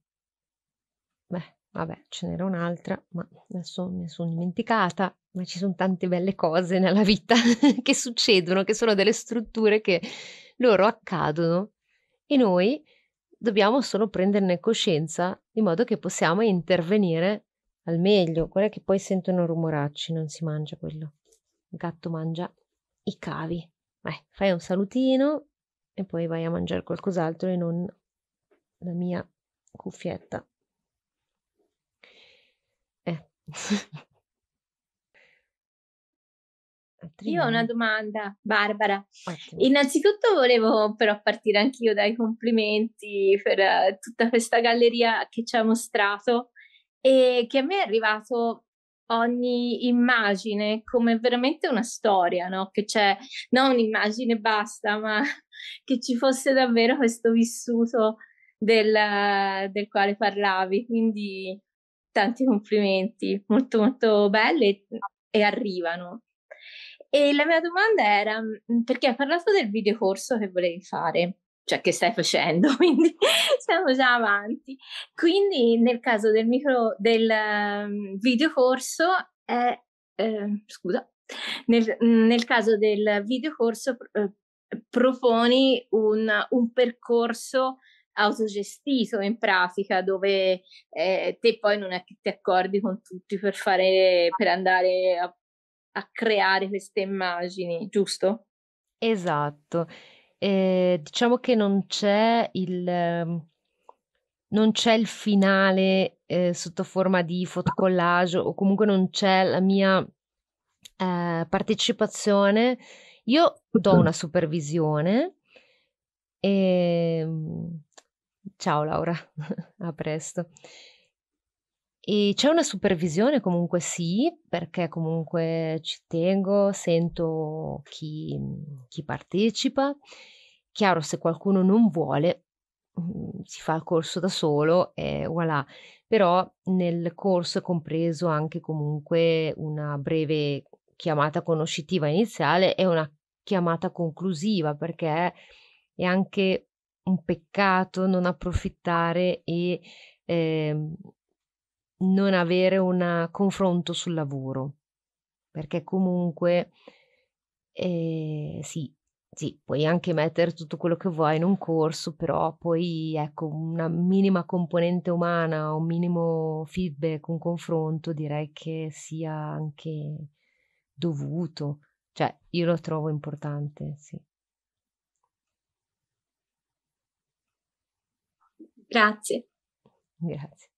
Beh, vabbè, ce n'era un'altra, ma adesso mi sono dimenticata, ma ci sono tante belle cose nella vita che succedono, che sono delle strutture che loro accadono e noi dobbiamo solo prenderne coscienza in modo che possiamo intervenire al meglio. Guarda che poi sentono rumoracci, non si mangia quello gatto mangia i cavi. Beh, fai un salutino e poi vai a mangiare qualcos'altro e non la mia cuffietta. Eh. Io ho una domanda, Barbara. Attimo. Innanzitutto volevo però partire anch'io dai complimenti per eh, tutta questa galleria che ci ha mostrato e che a me è arrivato ogni immagine come veramente una storia, no? Che c'è non un'immagine basta, ma che ci fosse davvero questo vissuto del, del quale parlavi. Quindi tanti complimenti, molto molto belle e, e arrivano. E la mia domanda era mm, perché hai parlato del videocorso che volevi fare cioè che stai facendo, quindi siamo già avanti. Quindi nel caso del, micro, del ehm, videocorso è, eh, scusa, nel, nel, caso del videocorso eh, proponi un, un, percorso autogestito in pratica dove eh, te poi non è che ti accordi con tutti per, fare, per andare a, a creare queste immagini, giusto? Esatto eh, diciamo che non c'è il ehm, non c'è il finale eh, sotto forma di fotocollage o comunque non c'è la mia eh, partecipazione. Io do mm. una supervisione e ehm, ciao Laura, a presto. E c'è una supervisione comunque sì, perché comunque ci tengo, sento chi, mhmm, chi, partecipa. Chiaro, se qualcuno non vuole, mhmm, si fa il corso da solo e voilà. Però nel corso è compreso anche comunque una breve chiamata conoscitiva iniziale e una chiamata conclusiva, perché è anche un peccato non approfittare e... Eh, non avere un confronto sul lavoro, perché comunque eh, sì, sì, puoi anche mettere tutto quello che vuoi in un corso, però poi ecco una minima componente umana, un minimo feedback, un confronto direi che sia anche dovuto, cioè io lo trovo importante, sì. Grazie. Grazie.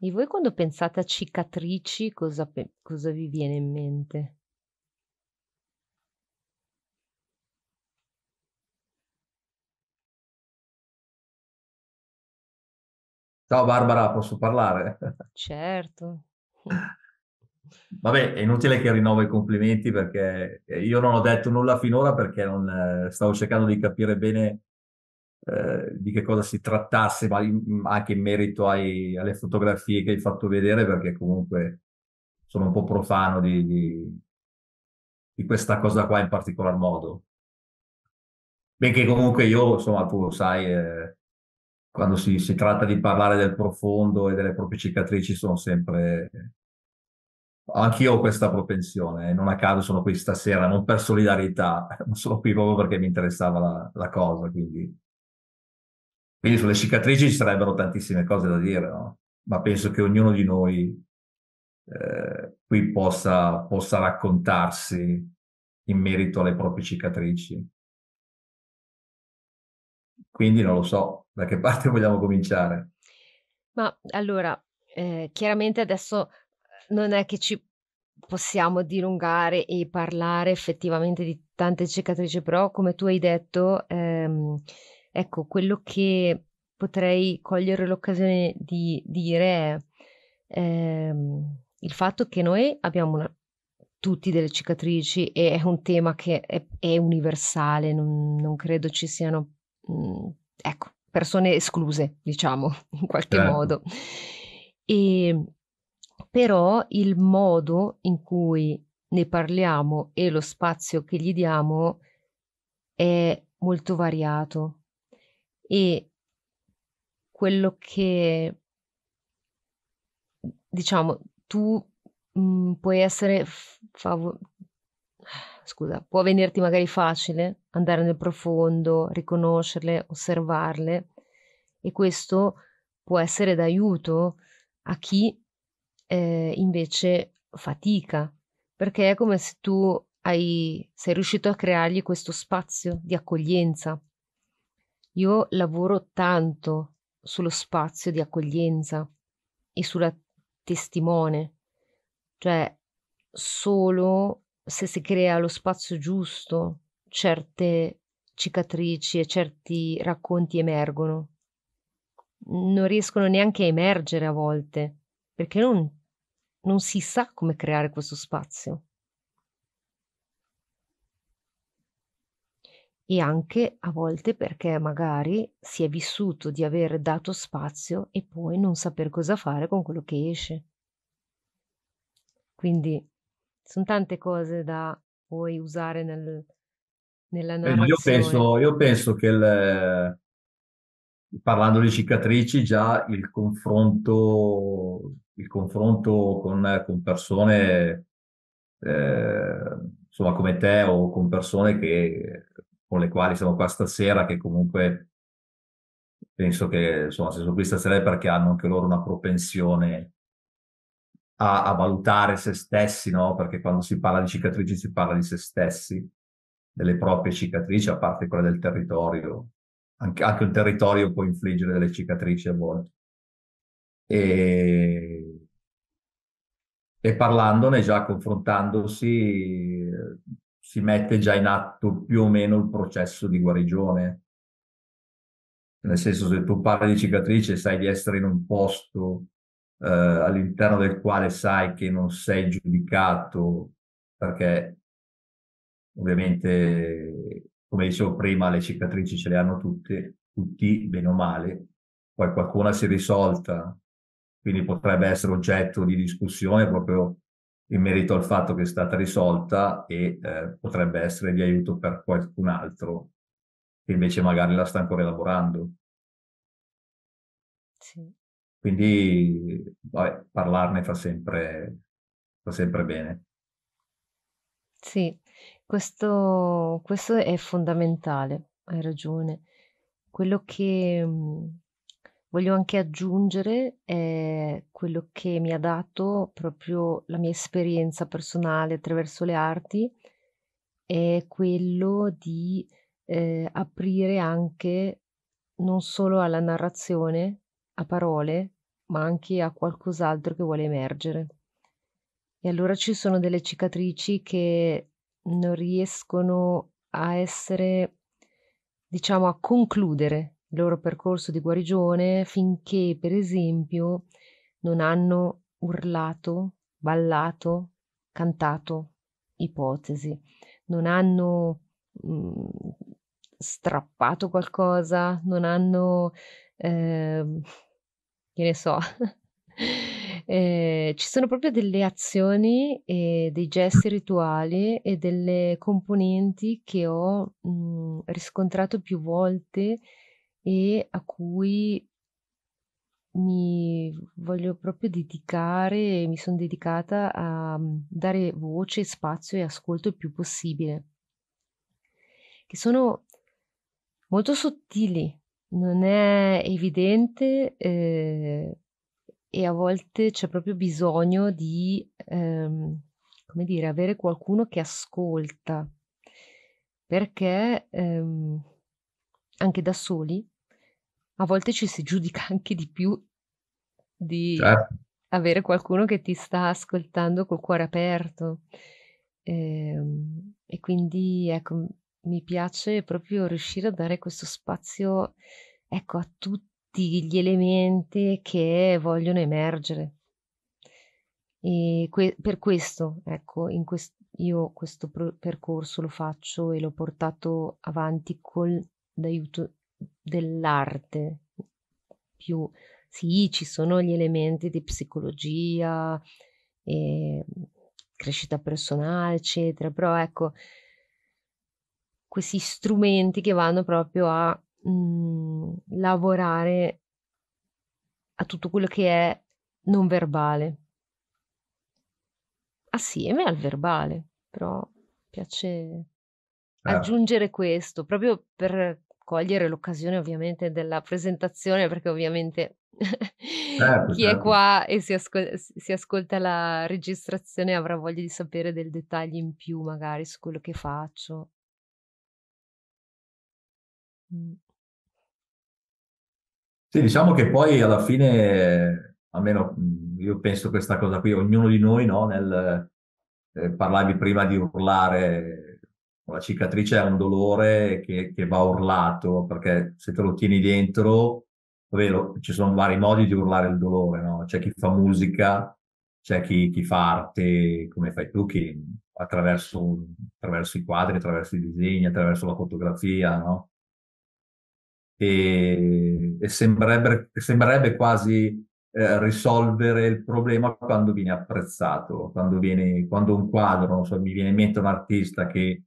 E voi quando pensate a cicatrici cosa, cosa vi viene in mente? Ciao Barbara, posso parlare? Certo. Vabbè, è inutile che rinnovo i complimenti perché eh, io non ho detto nulla finora perché non, eh, stavo cercando di capire bene eh, di che cosa si trattasse, ma anche in merito ai, alle fotografie che hai fatto vedere, perché comunque sono un po' profano di, di, di questa cosa qua in particolar modo. Benché comunque io, insomma, tu lo sai, eh, quando si, si, tratta di parlare del profondo e delle proprie cicatrici sono sempre... Anch'io ho questa propensione, eh, non a caso sono qui stasera, non per solidarietà, ma sono qui proprio perché mi interessava la, la cosa, quindi quindi sulle cicatrici ci sarebbero tantissime cose da dire, no? ma penso che ognuno di noi eh, qui possa, possa raccontarsi in merito alle proprie cicatrici. Quindi non lo so da che parte vogliamo cominciare. Ma allora, eh, chiaramente adesso eh, non è che ci possiamo dilungare e parlare effettivamente di tante cicatrici, però come tu hai detto, ehm, Ecco, quello che potrei cogliere l'occasione di dire è ehm, il fatto che noi abbiamo una, tutti delle cicatrici e è un tema che è, è universale, non, non, credo ci siano mh, mm, ecco, persone escluse, diciamo, in qualche certo. modo. E, ehm, però il modo in cui ne parliamo e lo spazio che gli diamo è molto variato e quello che diciamo tu mh, mhmm, puoi essere fav- scusa, può venirti magari facile andare nel profondo, riconoscerle, osservarle e questo può essere d'aiuto a chi eh, invece fatica, perché è come se tu hai, sei riuscito a creargli questo spazio di accoglienza io lavoro tanto sullo spazio di accoglienza e sulla testimone, cioè solo se si crea lo spazio giusto certe cicatrici e certi racconti emergono. Non riescono neanche a emergere a volte, perché non, non si sa come creare questo spazio. e anche a volte perché magari si è vissuto di aver dato spazio e poi non saper cosa fare con quello che esce. Quindi sono tante cose da poi usare nel, nella eh, narrazione. Io penso, io penso che il, parlando di cicatrici già il confronto, il confronto con, con persone eh, insomma come te o con persone che con le quali siamo qua stasera, che comunque penso che insomma, se sono qui stasera è perché hanno anche loro una propensione a, a valutare se stessi, no? Perché quando si parla di cicatrici si parla di se stessi, delle proprie cicatrici, a parte quella del territorio. Anche, anche il territorio può infliggere delle cicatrici a volte. E, e parlandone, già confrontandosi, si mette già in atto più o meno il processo di guarigione. Nel senso, se tu parli di cicatrice, sai di essere in un posto eh, all'interno del quale sai che non sei giudicato, perché ovviamente, come dicevo prima, le cicatrici ce le hanno tutte, tutti, bene o male, poi qualcuna si è risolta, quindi potrebbe essere oggetto di discussione proprio in merito al fatto che è stata risolta e eh, potrebbe essere di aiuto per qualcun altro che invece magari la sta ancora elaborando. Sì. Quindi vabbè, parlarne fa sempre, fa sempre bene. Sì, questo, questo è fondamentale, hai ragione. Quello che, mhmm, Voglio anche aggiungere eh, quello che mi ha dato proprio la mia esperienza personale attraverso le arti, è quello di eh, aprire anche non solo alla narrazione, a parole, ma anche a qualcos'altro che vuole emergere. E allora ci sono delle cicatrici che non riescono a essere, diciamo, a concludere il loro percorso di guarigione finché, per esempio, non hanno urlato, ballato, cantato ipotesi, non hanno mh, mm, strappato qualcosa, non hanno, eh, che ne so, eh, ci sono proprio delle azioni e dei gesti rituali e delle componenti che ho mh, mm, riscontrato più volte e a cui mi voglio proprio dedicare, mi sono dedicata a mhmm, dare voce, spazio e ascolto il più possibile, che sono molto sottili, non è evidente eh, e a volte c'è proprio bisogno di, ehm, come dire, avere qualcuno che ascolta, perché ehm, anche da soli a volte ci si giudica anche di più di certo. avere qualcuno che ti sta ascoltando col cuore aperto. E, ehm, e quindi ecco, mi piace proprio riuscire a dare questo spazio ecco, a tutti gli elementi che vogliono emergere. E que- per questo, ecco, quest- io questo pro- percorso lo faccio e l'ho portato avanti con l'aiuto dell'arte più sì, ci sono gli elementi di psicologia e crescita personale, eccetera, però ecco questi strumenti che vanno proprio a mh, mm, lavorare a tutto quello che è non verbale assieme al verbale, però piace ah. aggiungere questo proprio per cogliere l'occasione ovviamente della presentazione perché ovviamente certo, chi certo. è qua e si, ascol- si, ascolta la registrazione avrà voglia di sapere del dettaglio in più magari su quello che faccio. Mm. Sì, diciamo che poi alla fine, almeno mm, io penso questa cosa qui, ognuno di noi no, nel eh, parlavi prima di urlare la cicatrice è un dolore che, che va urlato, perché se te lo tieni dentro, vero, ci sono vari modi di urlare il dolore, no? C'è chi fa musica, c'è chi, chi fa arte, come fai tu, che attraverso, attraverso, i quadri, attraverso i disegni, attraverso la fotografia, no? E, e sembrerebbe, sembrerebbe quasi eh, risolvere il problema quando viene apprezzato, quando, viene, quando un quadro, non so, mi viene in mente un artista che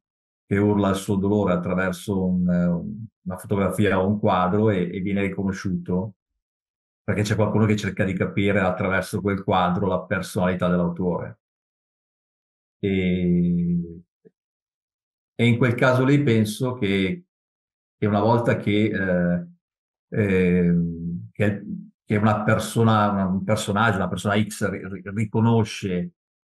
che urla il suo dolore attraverso un, una fotografia o un quadro e, e viene riconosciuto perché c'è qualcuno che cerca di capire attraverso quel quadro la personalità dell'autore. E, e in quel caso lì penso che, che una volta che, eh, eh, che, che una persona, un personaggio, una persona X ri, riconosce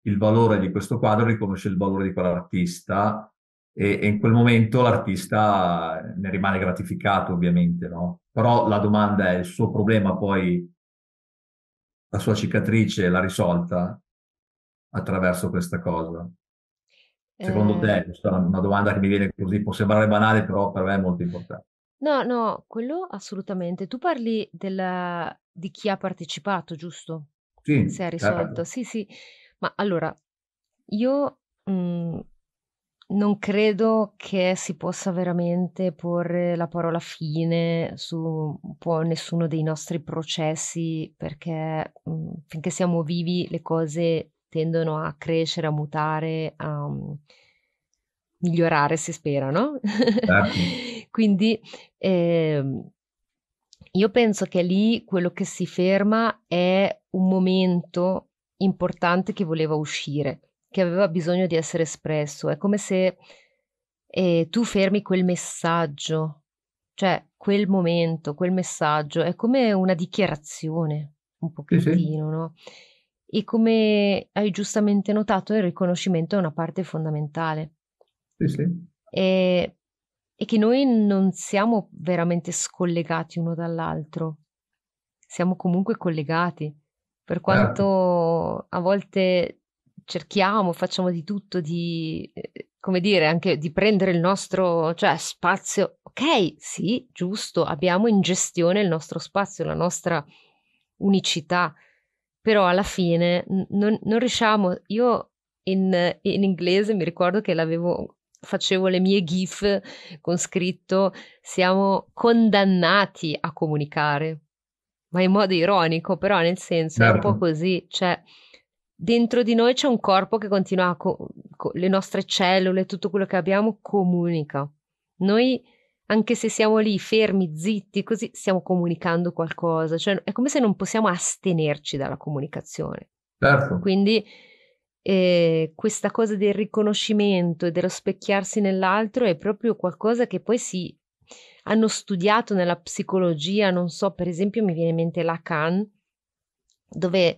il valore di questo quadro, riconosce il valore di quell'artista e, e in quel momento l'artista ne rimane gratificato ovviamente, no? Però la domanda è il suo problema poi, la sua cicatrice l'ha risolta attraverso questa cosa? Secondo te, ehm questa è una domanda che mi viene così, può sembrare banale, però per me è molto importante. No, no, quello assolutamente. Tu parli della... di chi ha partecipato, giusto? Sì. Se ha risolto. Certo. Sì, sì. Ma allora, io mh, mhmm, non credo che si possa veramente porre la parola fine su un po' nessuno dei nostri processi, perché mh, mm, finché siamo vivi le cose tendono a crescere, a mutare, a um, migliorare, si spera, no? Certo. Quindi eh, io penso che lì quello che si ferma è un momento importante che voleva uscire che aveva bisogno di essere espresso. È come se eh, tu fermi quel messaggio, cioè quel momento, quel messaggio, è come una dichiarazione, un pochettino, sì, sì. no? E come hai giustamente notato, il riconoscimento è una parte fondamentale. Sì, sì. E, e che noi non siamo veramente scollegati uno dall'altro, siamo comunque collegati, per quanto ah. a volte cerchiamo, facciamo di tutto di, eh, come dire, anche di prendere il nostro cioè, spazio. Ok, sì, giusto, abbiamo in gestione il nostro spazio, la nostra unicità, però alla fine non, non riusciamo. Io in, in inglese mi ricordo che l'avevo facevo le mie GIF con scritto siamo condannati a comunicare, ma in modo ironico, però nel senso certo. è un po' certo. così, cioè dentro di noi c'è un corpo che continua a co- co- le nostre cellule, tutto quello che abbiamo comunica. Noi anche se siamo lì fermi, zitti, così stiamo comunicando qualcosa, cioè è come se non possiamo astenerci dalla comunicazione. Certo. Quindi eh, questa cosa del riconoscimento e dello specchiarsi nell'altro è proprio qualcosa che poi si hanno studiato nella psicologia, non so, per esempio mi viene in mente Lacan, dove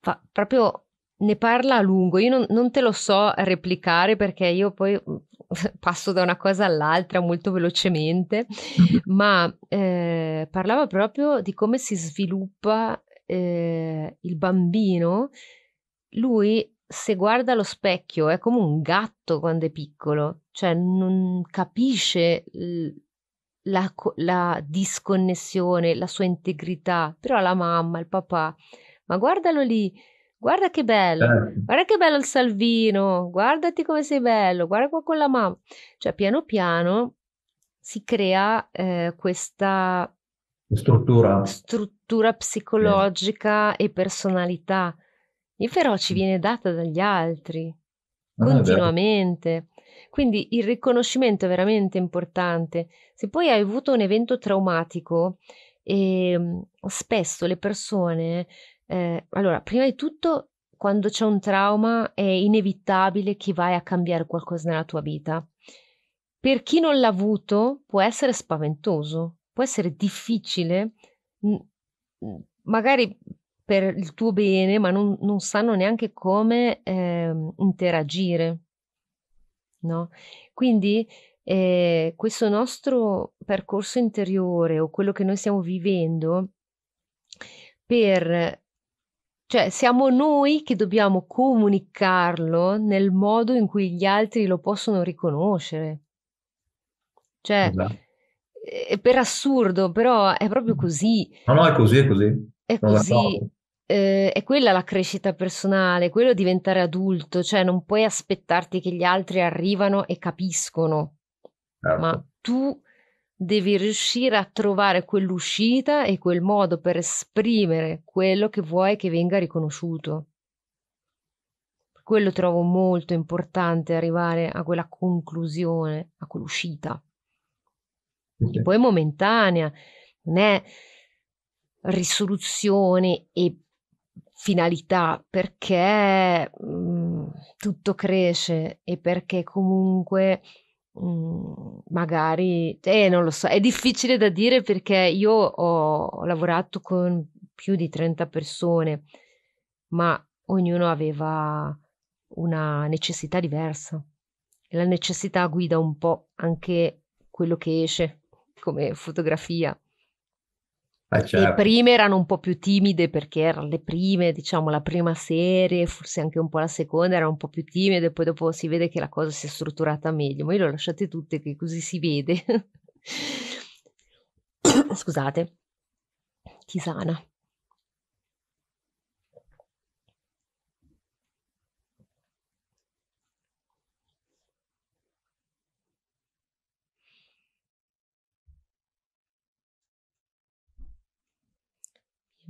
fa proprio ne parla a lungo. Io non, non, te lo so replicare perché io poi mm, passo da una cosa all'altra molto velocemente, mhm. ma eh, parlava proprio di come si sviluppa eh, il bambino. Lui, se guarda allo specchio, è come un gatto quando è piccolo, cioè non capisce. L- la, la disconnessione, la sua integrità, però la mamma, il papà ma guardalo lì, guarda che bello, eh. guarda che bello il Salvino, guardati come sei bello, guarda qua con la mamma. Cioè, piano piano si crea eh, questa struttura. struttura psicologica eh. e personalità. E però ci viene data dagli altri, ah, continuamente. Quindi il riconoscimento è veramente importante. Se poi hai avuto un evento traumatico, e ehm, spesso le persone eh, allora, prima di tutto, quando c'è un trauma è inevitabile che vai a cambiare qualcosa nella tua vita. Per chi non l'ha avuto può essere spaventoso, può essere difficile, magari per il tuo bene, ma non, non sanno neanche come eh, interagire. No? Quindi eh, questo nostro percorso interiore o quello che noi stiamo vivendo per cioè, siamo noi che dobbiamo comunicarlo nel modo in cui gli altri lo possono riconoscere. Cioè, esatto. per assurdo, però è proprio così. No, no, è così, è così. È non così. Eh, è quella la crescita personale, quello diventare adulto, cioè non puoi aspettarti che gli altri arrivano e capiscono, certo. ma tu devi riuscire a trovare quell'uscita e quel modo per esprimere quello che vuoi che venga riconosciuto. quello trovo molto importante arrivare a quella conclusione, a quell'uscita, che poi è momentanea, non è risoluzione e finalità perché mh, mm, tutto cresce e perché comunque Mhmm, magari, eh, non lo so, è difficile da dire perché io ho, ho lavorato con più di 30 persone, ma ognuno aveva una necessità diversa. E la necessità guida un po' anche quello che esce come fotografia. Ah, certo. Le prime erano un po' più timide perché erano le prime, diciamo la prima serie, forse anche un po' la seconda, erano un po' più timide, poi dopo si vede che la cosa si è strutturata meglio, ma io le ho lasciate tutte che così si vede. Scusate, tisana.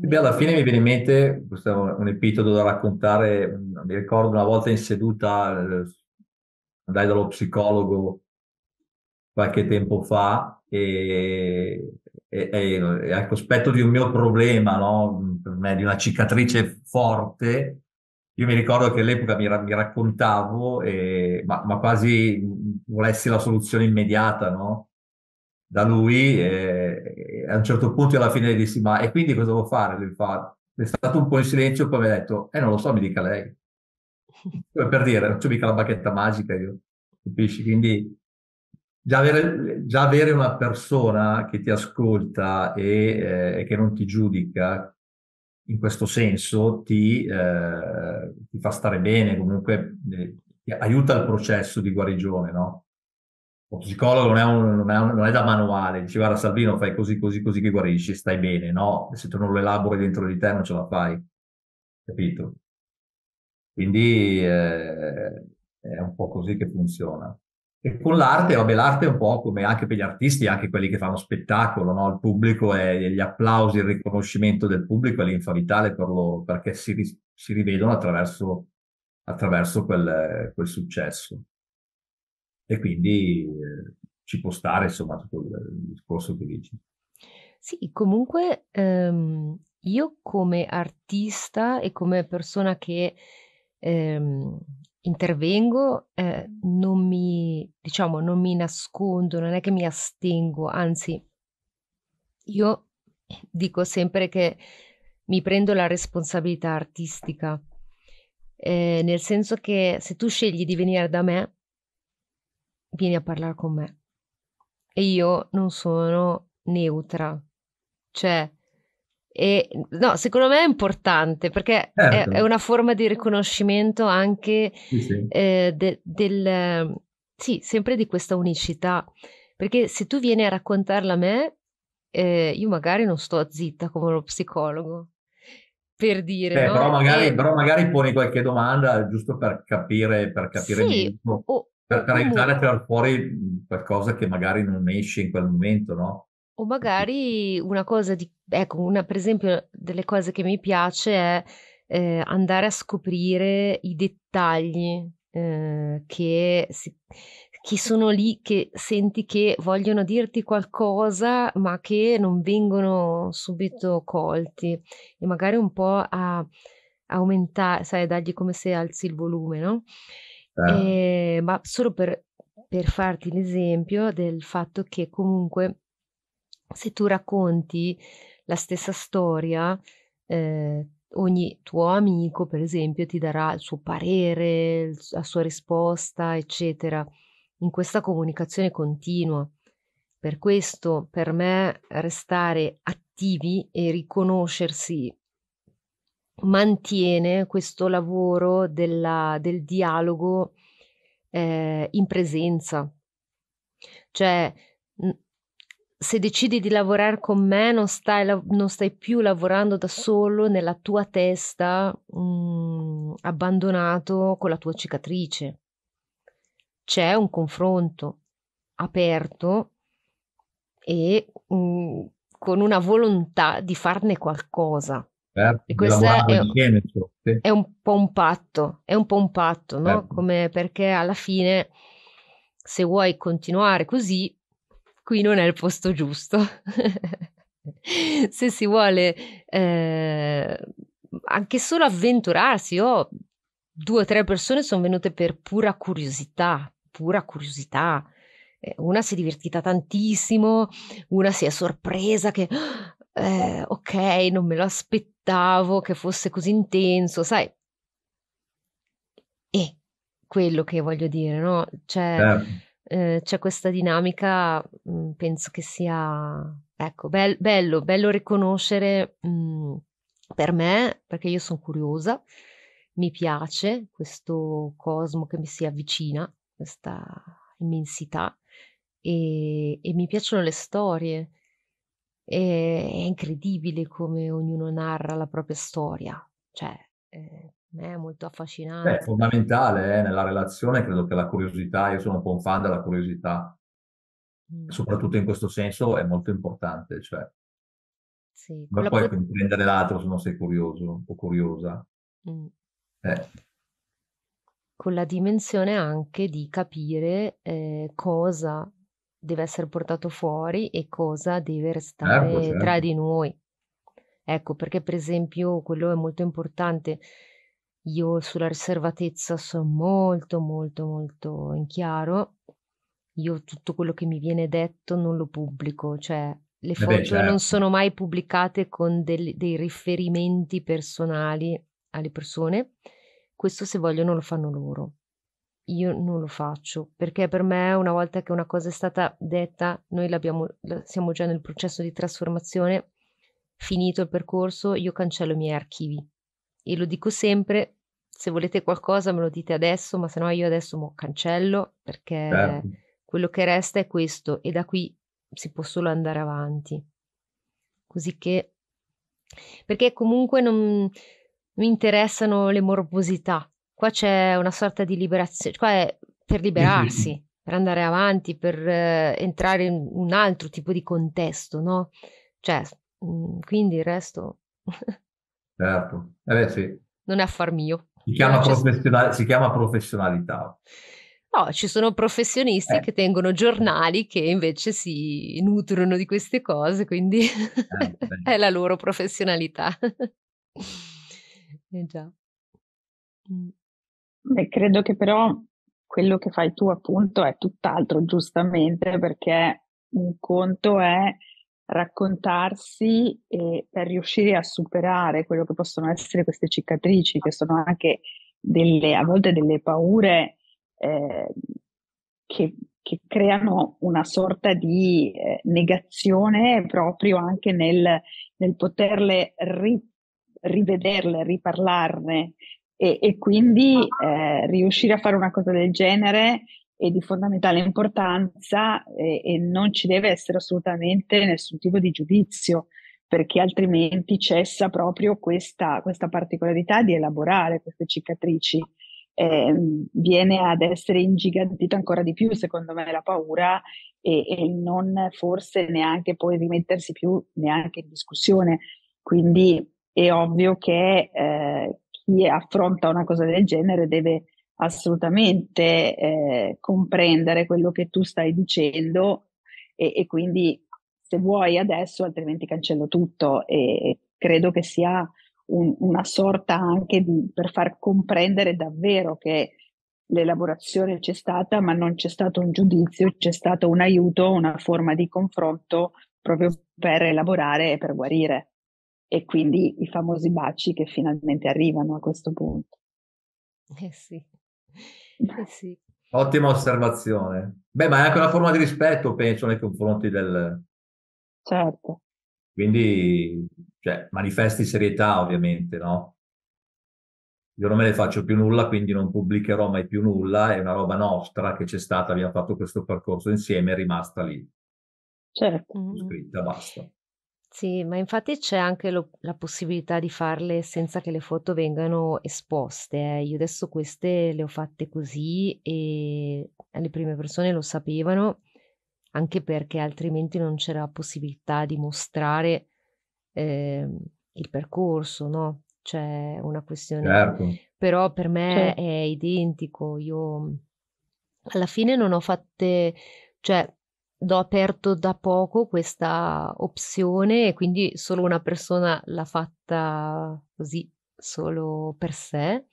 Beh, alla fine mi viene in mente, questo è un epitodo da raccontare, mm, mi ricordo una volta in seduta, eh, andai dallo psicologo qualche tempo fa e, e, e al cospetto ecco, di un mio problema, no? Mm, per me, di una cicatrice forte, io mi ricordo che all'epoca mi, ra- mi raccontavo, e, ma, ma, quasi mm, volessi la soluzione immediata, no? da lui e, a un certo punto alla fine gli dissi ma e quindi cosa devo fare? Lui fa, è stato un po' in silenzio poi mi ha detto eh non lo so mi dica lei per dire non c'è mica la bacchetta magica io capisci? Quindi già avere, già avere una persona che ti ascolta e, eh, che non ti giudica in questo senso ti, eh, ti fa stare bene comunque eh, aiuta il processo di guarigione no? lo psicologo non è, un, non, è un, non è, da manuale, dici guarda Salvino fai così, così, così che guarisci, stai bene, no? Se tu non lo elabori dentro di te non ce la fai, capito? Quindi eh, è un po' così che funziona. E con l'arte, vabbè, l'arte è un po' come anche per gli artisti, anche quelli che fanno spettacolo, no? Il pubblico e gli applausi, il riconoscimento del pubblico è l'infa vitale per lo, perché si, si rivedono attraverso, attraverso quel, quel, successo e quindi eh, ci può stare insomma tutto il, il discorso che dici. Sì, comunque ehm, io come artista e come persona che ehm, intervengo, eh, non mi, diciamo, non mi nascondo, non è che mi astengo, anzi, io dico sempre che mi prendo la responsabilità artistica, eh, nel senso che se tu scegli di venire da me, vieni a parlare con me. E io non sono neutra. Cioè, e, no, secondo me è importante perché certo. è, è, certo. una forma di riconoscimento anche sì, sì. Eh, de, del, sì, sempre di questa unicità. Perché se tu vieni a raccontarla a me, eh, io magari non sto zitta come lo psicologo. Per dire, Beh, no? però, magari, e... però magari poni qualche domanda giusto per capire, per capire sì, o, per, per aiutare a tirar fuori qualcosa che magari non esce in quel momento, no? O magari una cosa di, ecco, una, per esempio, delle cose che mi piace è eh, andare a scoprire i dettagli eh, che, si, che sono lì, che senti che vogliono dirti qualcosa, ma che non vengono subito colti e magari un po' a aumentare, sai, dargli come se alzi il volume, no? Eh. Eh, ma solo per, per farti l'esempio del fatto che comunque se tu racconti la stessa storia, eh, ogni tuo amico, per esempio, ti darà il suo parere, la sua risposta, eccetera, in questa comunicazione continua. Per questo, per me, restare attivi e riconoscersi mantiene questo lavoro della, del dialogo eh, in presenza. Cioè, se decidi di lavorare con me, non stai, non stai più lavorando da solo nella tua testa, mh, mm, abbandonato con la tua cicatrice. C'è un confronto aperto e mh, mm, con una volontà di farne qualcosa Certo, e questo è, è, un po' un patto, è un po' un patto, no? Certo. Come perché alla fine, se vuoi continuare così, qui non è il posto giusto. se si vuole eh, anche solo avventurarsi, io due o tre persone sono venute per pura curiosità, pura curiosità. Eh, una si è divertita tantissimo, una si è sorpresa che ah, eh, ok, non me lo aspettavo aspettavo che fosse così intenso, sai. E quello che voglio dire, no? Cioè, eh, c'è questa dinamica, mh, mm, penso che sia, ecco, be- bello, bello riconoscere mh, mm, per me, perché io sono curiosa, mi piace questo cosmo che mi si avvicina, questa immensità, e, e mi piacciono le storie e, è incredibile come ognuno narra la propria storia, cioè eh, è molto affascinante. È fondamentale eh, nella relazione, credo che la curiosità, io sono un po' un fan della curiosità, mm. soprattutto in questo senso è molto importante, cioè sì, ma poi pot- comprendere l'altro se non sei curioso o curiosa. Mm. Eh. Con la dimensione anche di capire eh, cosa deve essere portato fuori e cosa deve certo, restare certo, certo. tra di noi. Ecco, perché per esempio quello è molto importante. Io sulla riservatezza sono molto, molto, molto in chiaro. Io tutto quello che mi viene detto non lo pubblico, cioè le eh foto Vabbè, certo. non sono mai pubblicate con del, dei riferimenti personali alle persone. Questo se vogliono lo fanno loro io non lo faccio perché per me una volta che una cosa è stata detta, noi l'abbiamo, siamo già nel processo di trasformazione, finito il percorso, io cancello i miei archivi e lo dico sempre, se volete qualcosa me lo dite adesso, ma se no io adesso mo cancello perché Beh. Certo. quello che resta è questo e da qui si può solo andare avanti. Così che perché comunque non mi interessano le morbosità Qua c'è una sorta di liberazione, qua è per liberarsi, per andare avanti, per eh, entrare in un altro tipo di contesto, no? Cioè, mh, mm, quindi il resto... certo, eh beh, sì. Non è affar mio. Si chiama, no, cioè, professional- si chiama professionalità. No, ci sono professionisti eh. che tengono giornali che invece si nutrono di queste cose, quindi eh, è la loro professionalità. eh già. Mm. Beh, credo che però quello che fai tu appunto è tutt'altro, giustamente, perché un conto è raccontarsi e per riuscire a superare quello che possono essere queste cicatrici, che sono anche delle, a volte delle paure eh, che, che, creano una sorta di eh, negazione proprio anche nel, nel poterle ri, rivederle, riparlarne, e, e quindi eh, riuscire a fare una cosa del genere è di fondamentale importanza e, e non ci deve essere assolutamente nessun tipo di giudizio perché altrimenti cessa proprio questa, questa, particolarità di elaborare queste cicatrici. Eh, viene ad essere ingigantita ancora di più, secondo me, la paura e, e non forse neanche poi rimettersi più neanche in discussione. Quindi è ovvio che, eh, chi affronta una cosa del genere deve assolutamente eh, comprendere quello che tu stai dicendo e, e, quindi se vuoi adesso altrimenti cancello tutto e credo che sia un, una sorta anche di, per far comprendere davvero che l'elaborazione c'è stata ma non c'è stato un giudizio, c'è stato un aiuto, una forma di confronto proprio per elaborare e per guarire e quindi i famosi baci che finalmente arrivano a questo punto. Eh sì, eh sì. Ottima osservazione. Beh, ma è anche una forma di rispetto, penso, nei confronti del... Certo. Quindi, cioè, manifesti serietà, ovviamente, no? Io non me ne faccio più nulla, quindi non pubblicherò mai più nulla, è una roba nostra che c'è stata, abbiamo fatto questo percorso insieme, è rimasta lì. Certo. Mm. Scritta, basta. Sì, ma infatti c'è anche lo la possibilità di farle senza che le foto vengano esposte, eh. Io adesso queste le ho fatte così e le prime persone lo sapevano, anche perché altrimenti non c'era possibilità di mostrare, ehm, il percorso, no, c'è cioè, una questione Certo. però per me Cer è identico. Io mhmm, alla fine non ho fatte cioè do aperto da poco questa opzione e quindi solo una persona l'ha fatta così solo per sé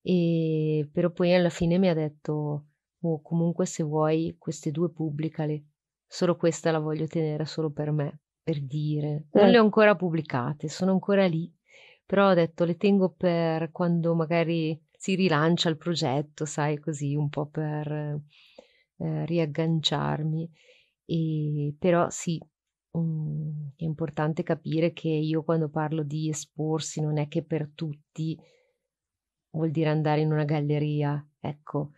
e però poi alla fine mi ha detto oh, comunque se vuoi queste due pubblicale solo questa la voglio tenere solo per me per dire non eh. le ho ancora pubblicate sono ancora lì però ho detto le tengo per quando magari si rilancia il progetto sai così un po' per eh, riagganciarmi, e, però sì, um, è importante capire che io quando parlo di esporsi non è che per tutti vuol dire andare in una galleria, ecco,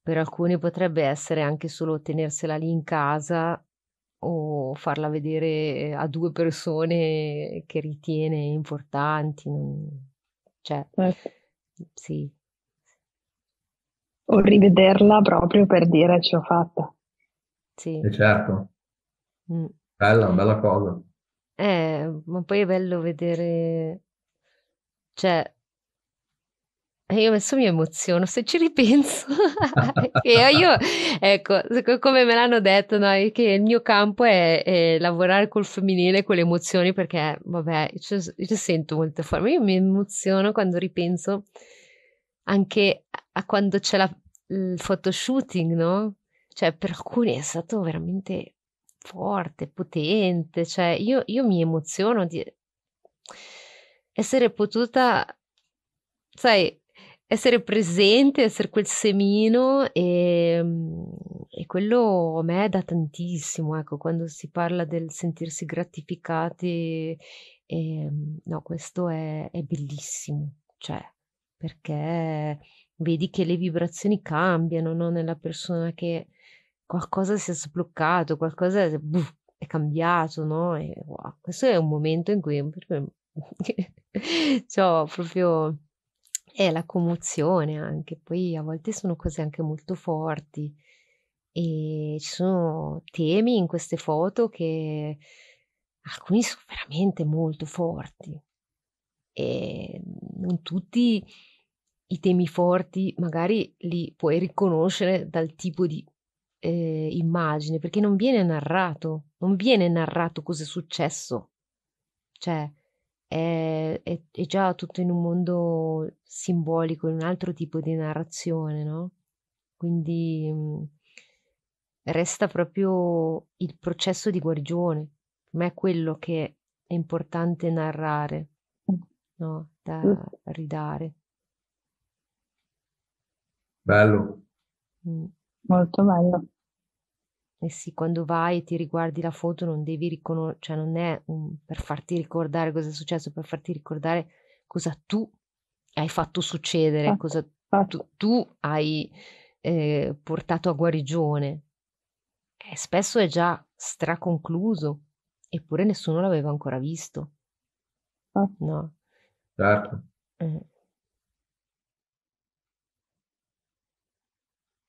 per alcuni potrebbe essere anche solo tenersela lì in casa o farla vedere a due persone che ritiene importanti, non... cioè, eh. sì, o rivederla proprio per dire ce l'ho fatta. Sì. E eh, certo. Mm. Bella, una bella cosa. Eh, ma poi è bello vedere, cioè, eh, io adesso mi emoziono se ci ripenso. e io, ecco, come me l'hanno detto, no, che il mio campo è, è, lavorare col femminile, con le emozioni, perché, vabbè, ci, io ci sento molto forte. Io mi emoziono quando ripenso anche a quando c'è la, il photoshooting, no? Cioè, per alcuni è stato veramente forte, potente. Cioè, io, io mi emoziono di essere potuta, sai, essere presente, essere quel semino e, e, quello a me dà tantissimo, ecco, quando si parla del sentirsi gratificati, e, ehm, no, questo è, è bellissimo, cioè perché vedi che le vibrazioni cambiano no? nella persona che qualcosa si è sbloccato, qualcosa è, buff, è cambiato, no? E, wow, questo è un momento in cui cioè, proprio è eh, la commozione anche, poi a volte sono cose anche molto forti e ci sono temi in queste foto che alcuni sono veramente molto forti, e non tutti i temi forti magari li puoi riconoscere dal tipo di eh, immagine perché non viene narrato, non viene narrato cosa è successo, cioè è, è, è già tutto in un mondo simbolico, in un altro tipo di narrazione, no? Quindi mm, resta proprio il processo di guarigione, ma è quello che è importante narrare no? da mm. ridare. Bello. Mm. Molto bello. Eh sì, quando vai e ti riguardi la foto non devi riconoscere, cioè non è un, per farti ricordare cosa è successo, per farti ricordare cosa tu hai fatto succedere, fatto, cosa fatto. Tu, tu, hai eh, portato a guarigione. Eh, spesso è già straconcluso, eppure nessuno l'aveva ancora visto. Ah. No? Certo. Mm-hmm.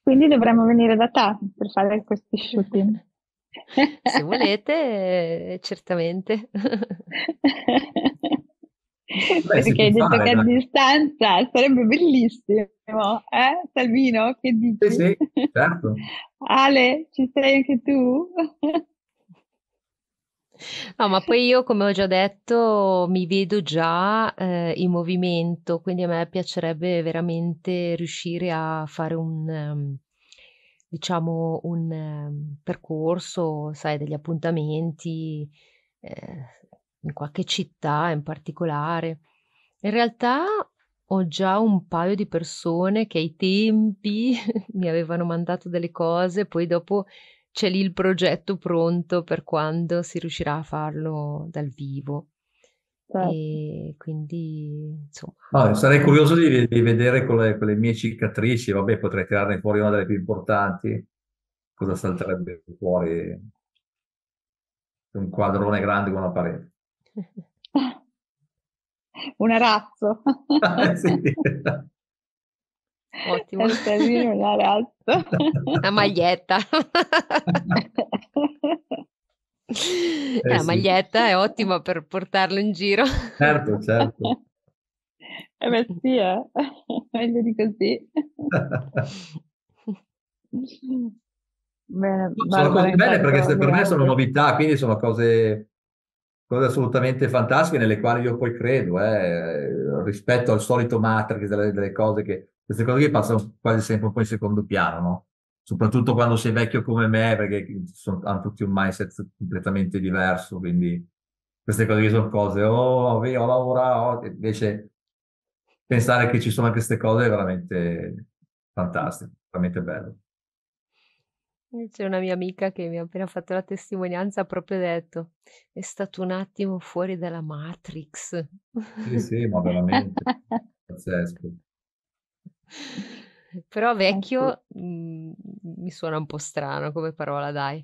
Quindi dovremmo venire da te per fare questi shooting. Se volete, certamente. Beh, Perché hai detto fare, che a distanza sarebbe bellissimo, eh? Salvino, che dici? Sì, sì, certo. Ale, ci sei anche tu? No, ma poi io, come ho già detto, mi vedo già eh, in movimento, quindi a me piacerebbe veramente riuscire a fare un, um, diciamo, un um, percorso, sai, degli appuntamenti eh, in qualche città in particolare. In realtà ho già un paio di persone che ai tempi mi avevano mandato delle cose, poi dopo c'è lì il progetto pronto per quando si riuscirà a farlo dal vivo. Certo. E quindi insomma. Ah, sarei curioso di, di vedere con le, con le, mie cicatrici, vabbè, potrei tirarne fuori una delle più importanti. Cosa salterebbe fuori? Un quadrone grande con la parete. un arazzo. sì. Ottimo. Il casino, una razza. Una maglietta. Eh, la sì. maglietta è ottima per portarlo in giro. Certo, certo. Eh beh sì, eh. meglio di così. Bene, sono cose belle perché se, per me sono novità, quindi sono cose, cose, assolutamente fantastiche nelle quali io poi credo, eh, rispetto al solito matrix delle, delle cose che queste cose che passano quasi sempre un po' in secondo piano, no? Soprattutto quando sei vecchio come me, perché sono, hanno tutti un mindset completamente diverso, quindi queste cose che sono cose, oh, io lavorato, invece pensare che ci sono anche queste cose è veramente fantastico, veramente bello. C'è una mia amica che mi ha appena fatto la testimonianza, ha proprio detto, è stato un attimo fuori dalla Matrix. Sì, sì, ma veramente, pazzesco. Però vecchio ecco. mh, mhmm, mi suona un po' strano come parola, dai.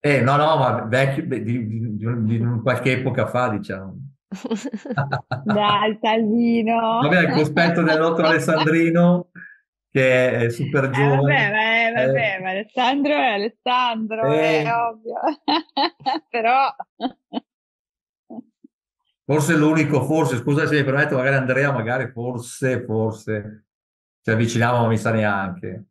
Eh, no, no, ma vecchio di, di, di, di qualche epoca fa, diciamo. dai, Salvino! Vabbè, il cospetto del nostro Alessandrino che è super giovane. Eh, vabbè, ma, eh. vabbè, eh. ma Alessandro è Alessandro, eh. è ovvio. Però... Forse l'unico, forse, scusa se mi permetto, magari Andrea, magari, forse, forse, ci avvicinavo, ma mi sa neanche.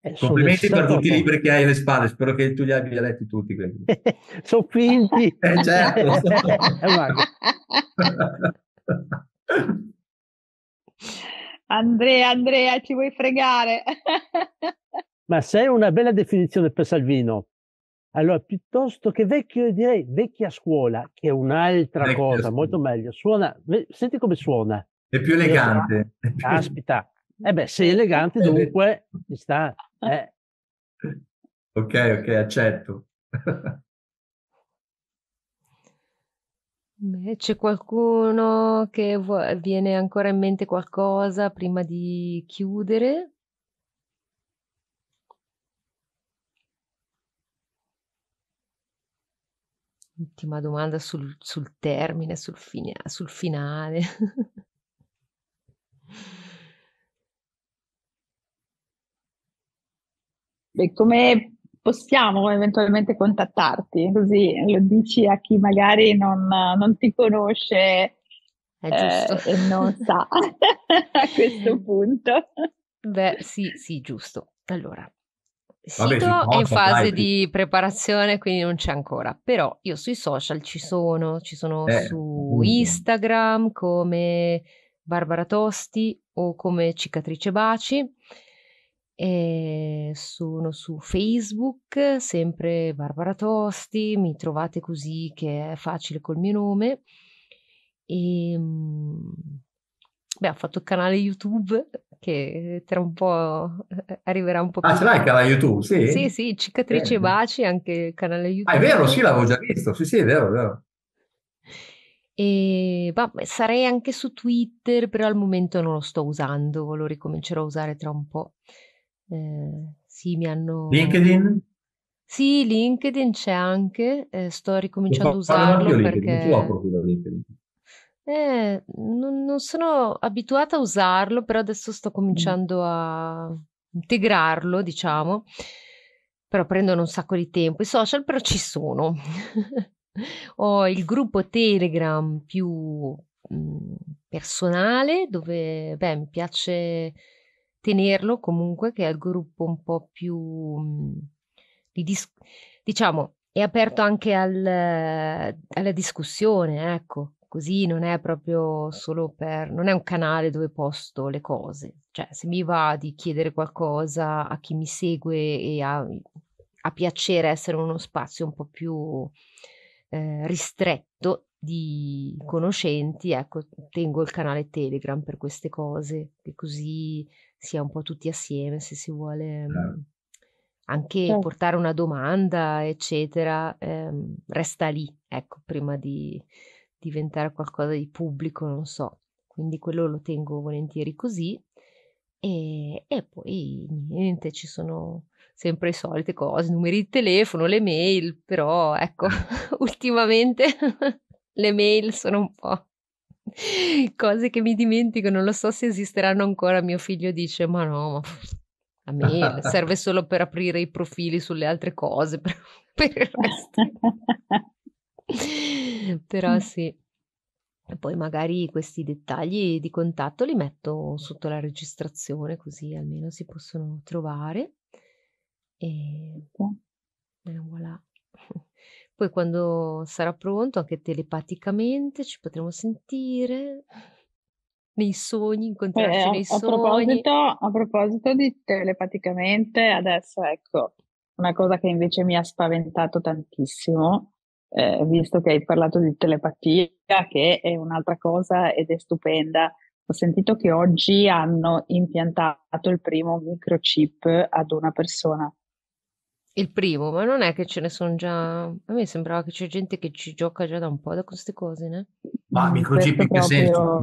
Eh, Complimenti per tutti i libri che hai alle spalle, spero che tu li abbia letti tutti. sono 15. Eh, certo. Andrea, Andrea, ci vuoi fregare? ma sei una bella definizione per Salvino. Allora, piuttosto che vecchio, direi vecchia scuola, che è un'altra vecchia cosa, scuola. molto meglio. Suona, senti come suona. È più elegante. Caspita, eh beh, sei eh, elegante eh, dunque, ci sta. Eh. Ok, ok, accetto. Beh, c'è qualcuno che vu- viene ancora in mente qualcosa prima di chiudere? Ultima domanda sul, sul termine, sul, fine, sul finale. come possiamo eventualmente contattarti? Così lo dici a chi magari non, non ti conosce eh, e non sa a questo punto. Beh, sì, sì, giusto. Allora, il sito Vabbè, è in fase dai. di preparazione, quindi non c'è ancora, però io sui social ci sono, ci sono eh. su Instagram come Barbara Tosti o come Cicatrice Baci e sono su Facebook, sempre Barbara Tosti, mi trovate così che è facile col mio nome. E, ehm, beh, ho fatto il canale YouTube che tra un po' arriverà un po' ah, più. Ah, ce l'hai il canale YouTube? Sì, sì, sì Cicatrice eh. Baci, anche il canale YouTube. Ah, è vero, sì, l'avevo già visto, sì, sì, è vero, è vero. E vabbè, sarei anche su Twitter, però al momento non lo sto usando, lo ricomincerò a usare tra un po'. Eh, sì, mi hanno... LinkedIn? Sì, LinkedIn c'è anche, eh, sto ricominciando a usarlo io LinkedIn, perché... Non ce l'ho LinkedIn. Eh, non, non, sono abituata a usarlo, però adesso sto mm. cominciando a integrarlo, diciamo. Però prendono un sacco di tempo. I social però ci sono. Ho il gruppo Telegram più mh, mm, personale dove beh, mi piace tenerlo comunque che è il gruppo un po' più mhmm, di dis- diciamo è aperto anche al, alla discussione, ecco, così non è proprio solo per non è un canale dove posto le cose, cioè se mi va di chiedere qualcosa a chi mi segue e a, a piacere essere uno spazio un po' più eh, ristretto di conoscenti, ecco, tengo il canale Telegram per queste cose, che così si è un po' tutti assieme, se si vuole certo. mhmm, anche sì. Certo. portare una domanda, eccetera, ehm, resta lì, ecco, prima di diventare qualcosa di pubblico, non so. Quindi quello lo tengo volentieri così. E, e poi niente, ci sono sempre le solite cose, numeri di telefono, le mail, però ecco, ultimamente le mail sono un po' cose che mi dimentico, non lo so se esisteranno ancora. Mio figlio dice: Ma no, a me serve solo per aprire i profili sulle altre cose, per, per il resto. Però sì. E poi magari questi dettagli di contatto li metto sotto la registrazione, così almeno si possono trovare. E, e voilà. Poi quando sarà pronto, anche telepaticamente, ci potremo sentire nei sogni, eh, incontrarci eh, nei a sogni. Proposito, a proposito di telepaticamente, adesso ecco, una cosa che invece mi ha spaventato tantissimo, eh, visto che hai parlato di telepatia, che è un'altra cosa ed è stupenda. Ho sentito che oggi hanno impiantato il primo microchip ad una persona. Il primo, ma non è che ce ne sono già. A me sembrava che c'è gente che ci gioca già da un po' da queste cose, no? Ma mm, microchip in che senso?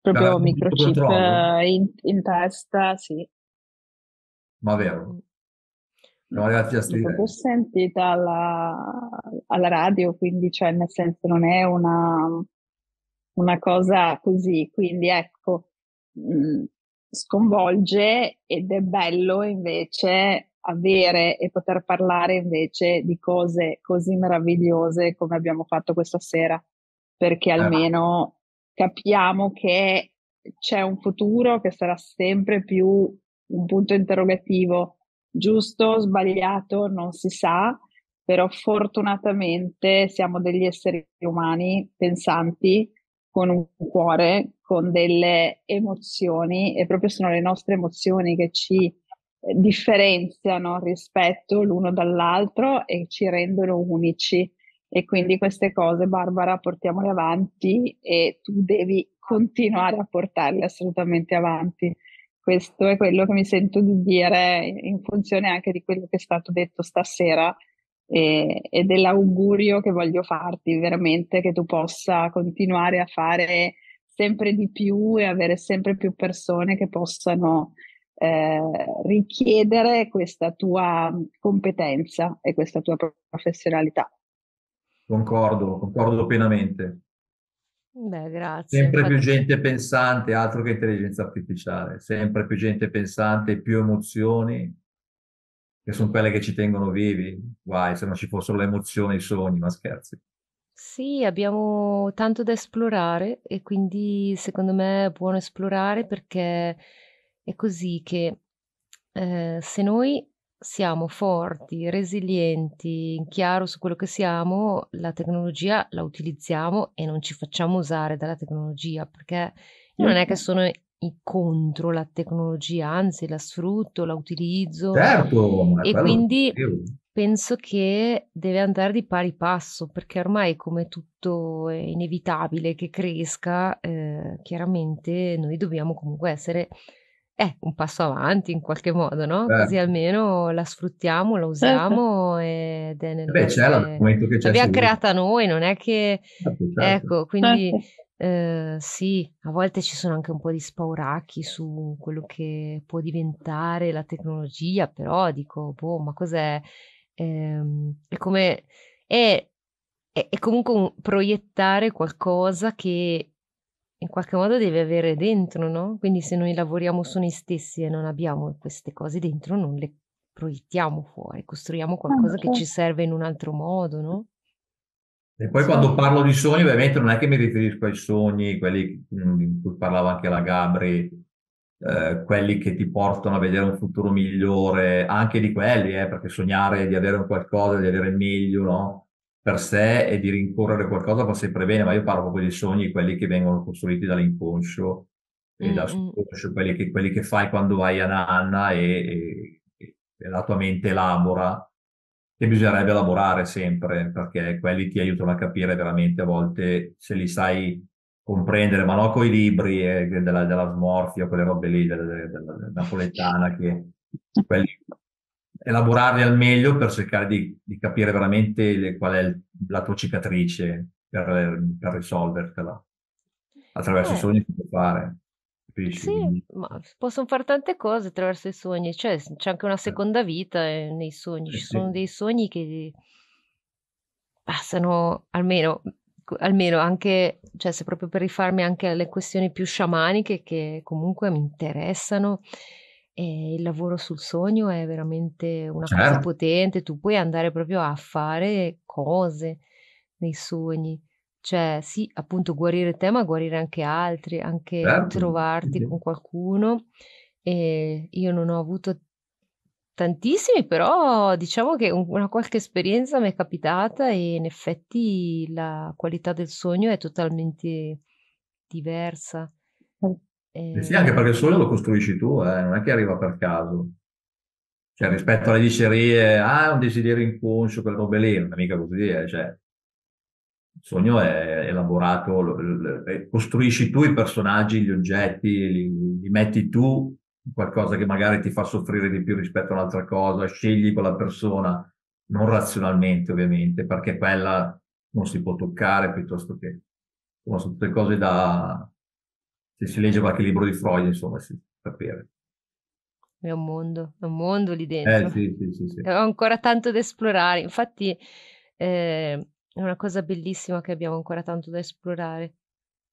Proprio da, microchip in, in, testa, sì. Ma vero? Mm. No, ragazzi, l'ho sentita alla, alla, radio, quindi cioè nel senso non è una, una cosa così, quindi ecco, mh, mm, sconvolge ed è bello invece avere e poter parlare invece di cose così meravigliose come abbiamo fatto questa sera, perché eh, almeno capiamo che c'è un futuro che sarà sempre più un punto interrogativo, giusto, sbagliato, non si sa, però fortunatamente siamo degli esseri umani pensanti con un cuore, con delle emozioni e proprio sono le nostre emozioni che ci eh, differenziano rispetto l'uno dall'altro e ci rendono unici. E quindi queste cose, Barbara, portiamole avanti e tu devi continuare a portarle assolutamente avanti. Questo è quello che mi sento di dire in funzione anche di quello che è stato detto stasera e, e dell'augurio che voglio farti, veramente che tu possa continuare a fare sempre di più e avere sempre più persone che possano eh, richiedere questa tua competenza e questa tua professionalità. Concordo, concordo pienamente. Beh, grazie. Sempre Infatti... più gente pensante, altro che intelligenza artificiale, sempre più gente pensante, più emozioni, che sono quelle che ci tengono vivi. Guai, se non ci fossero le emozioni, i sogni, ma scherzi. Sì, abbiamo tanto da esplorare e quindi secondo me è buono esplorare perché è così che eh, se noi siamo forti, resilienti, in chiaro su quello che siamo, la tecnologia la utilizziamo e non ci facciamo usare dalla tecnologia, perché non è che certo. sono contro la tecnologia, anzi la sfrutto, la utilizzo. Certo, e quindi penso che deve andare di pari passo, perché ormai come tutto è inevitabile che cresca, eh, chiaramente noi dobbiamo comunque essere è eh, un passo avanti in qualche modo, no? Certo. Così almeno la sfruttiamo, la certo. usiamo ed è nel eh Beh, c'è momento che c'è. L'abbiamo seguito. creata noi, non è che... Certo, certo. ecco, quindi certo. eh, sì, a volte ci sono anche un po' di spauracchi su quello che può diventare la tecnologia, però dico, boh, ma cos'è? Eh, è come... È, è, è comunque un, proiettare qualcosa che in qualche modo deve avere dentro, no? Quindi se noi lavoriamo su noi stessi e non abbiamo queste cose dentro, non le proiettiamo fuori, costruiamo qualcosa che ci esatto. serve in un altro modo, no? E poi quando parlo di sogni, ovviamente non è che mi riferisco ai sogni, quelli mm, di cui parlava anche la Gabri, eh, quelli che ti portano a vedere un futuro migliore, anche di quelli, eh, perché sognare di avere un qualcosa, di avere il meglio, no? per sé e di rincorrere qualcosa va sempre bene, ma io parlo proprio dei sogni, quelli che vengono costruiti dall'inconscio e mm-hmm. dal mm. subconscio, quelli che, quelli che, fai quando vai a nanna e, e, e la tua mente elabora, che bisognerebbe elaborare sempre, perché quelli ti aiutano a capire veramente a volte se li sai comprendere, ma non con i libri eh, della, della smorfia, quelle robe lì, della, della, della napoletana, che quelli elaborarli al meglio per cercare di, di capire veramente le, qual è il, la tua cicatrice per, per risolvertela attraverso eh. i sogni che puoi fare. Capisci? Sì, ma possono fare tante cose attraverso i sogni, cioè c'è anche una seconda vita eh, nei sogni, eh, ci sono dei sogni che passano almeno, almeno anche, cioè se proprio per rifarmi anche alle questioni più sciamaniche che comunque mi interessano, e il lavoro sul sogno è veramente una certo. cosa potente, tu puoi andare proprio a fare cose nei sogni, cioè sì, appunto guarire te, ma guarire anche altri, anche certo. trovarti sì. con qualcuno. E io non ho avuto tantissimi, però diciamo che una qualche esperienza mi è capitata e in effetti la qualità del sogno è totalmente diversa. E eh, eh sì, anche perché il sogno lo costruisci tu, eh, non è che arriva per caso. Cioè, rispetto alle dicerie, ah, un desiderio inconscio, quel robe lì, non è mica così, eh, cioè, il sogno è elaborato, lo, lo, lo, eh, costruisci tu i personaggi, gli oggetti, li, li, metti tu, qualcosa che magari ti fa soffrire di più rispetto a un'altra cosa, scegli quella persona, non razionalmente ovviamente, perché quella non si può toccare, piuttosto che, sono tutte cose da se si legge qualche libro di Freud, insomma, si può sapere. È un mondo, è un mondo lì eh, dentro. Eh, sì, sì, sì, sì. Ho ancora tanto da esplorare. Infatti, eh, è una cosa bellissima che abbiamo ancora tanto da esplorare.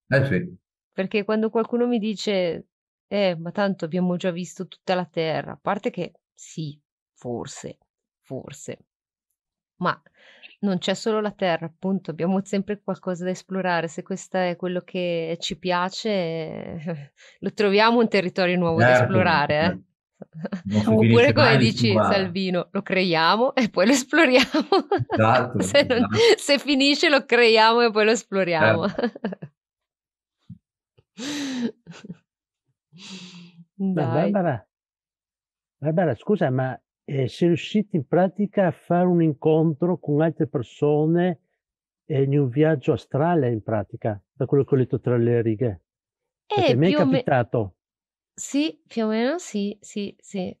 Eh sì. Perché quando qualcuno mi dice, eh, ma tanto abbiamo già visto tutta la Terra, a parte che sì, forse, forse, ma non c'è solo la Terra, appunto, abbiamo sempre qualcosa da esplorare. Se questo è quello che ci piace, lo troviamo un territorio nuovo certo, da esplorare. Eh? Certo. Oppure come dici qua. Salvino, lo creiamo e poi lo esploriamo. Esatto, se, non, esatto. se, finisce lo creiamo e poi lo esploriamo. Certo. Barbara, Barbara, scusa, ma eh, si è riusciti in pratica a fare un incontro con altre persone eh, in un viaggio astrale in pratica, da quello che ho letto tra le righe. Eh, mi è capitato. Me... Sì, più o meno sì, sì, sì.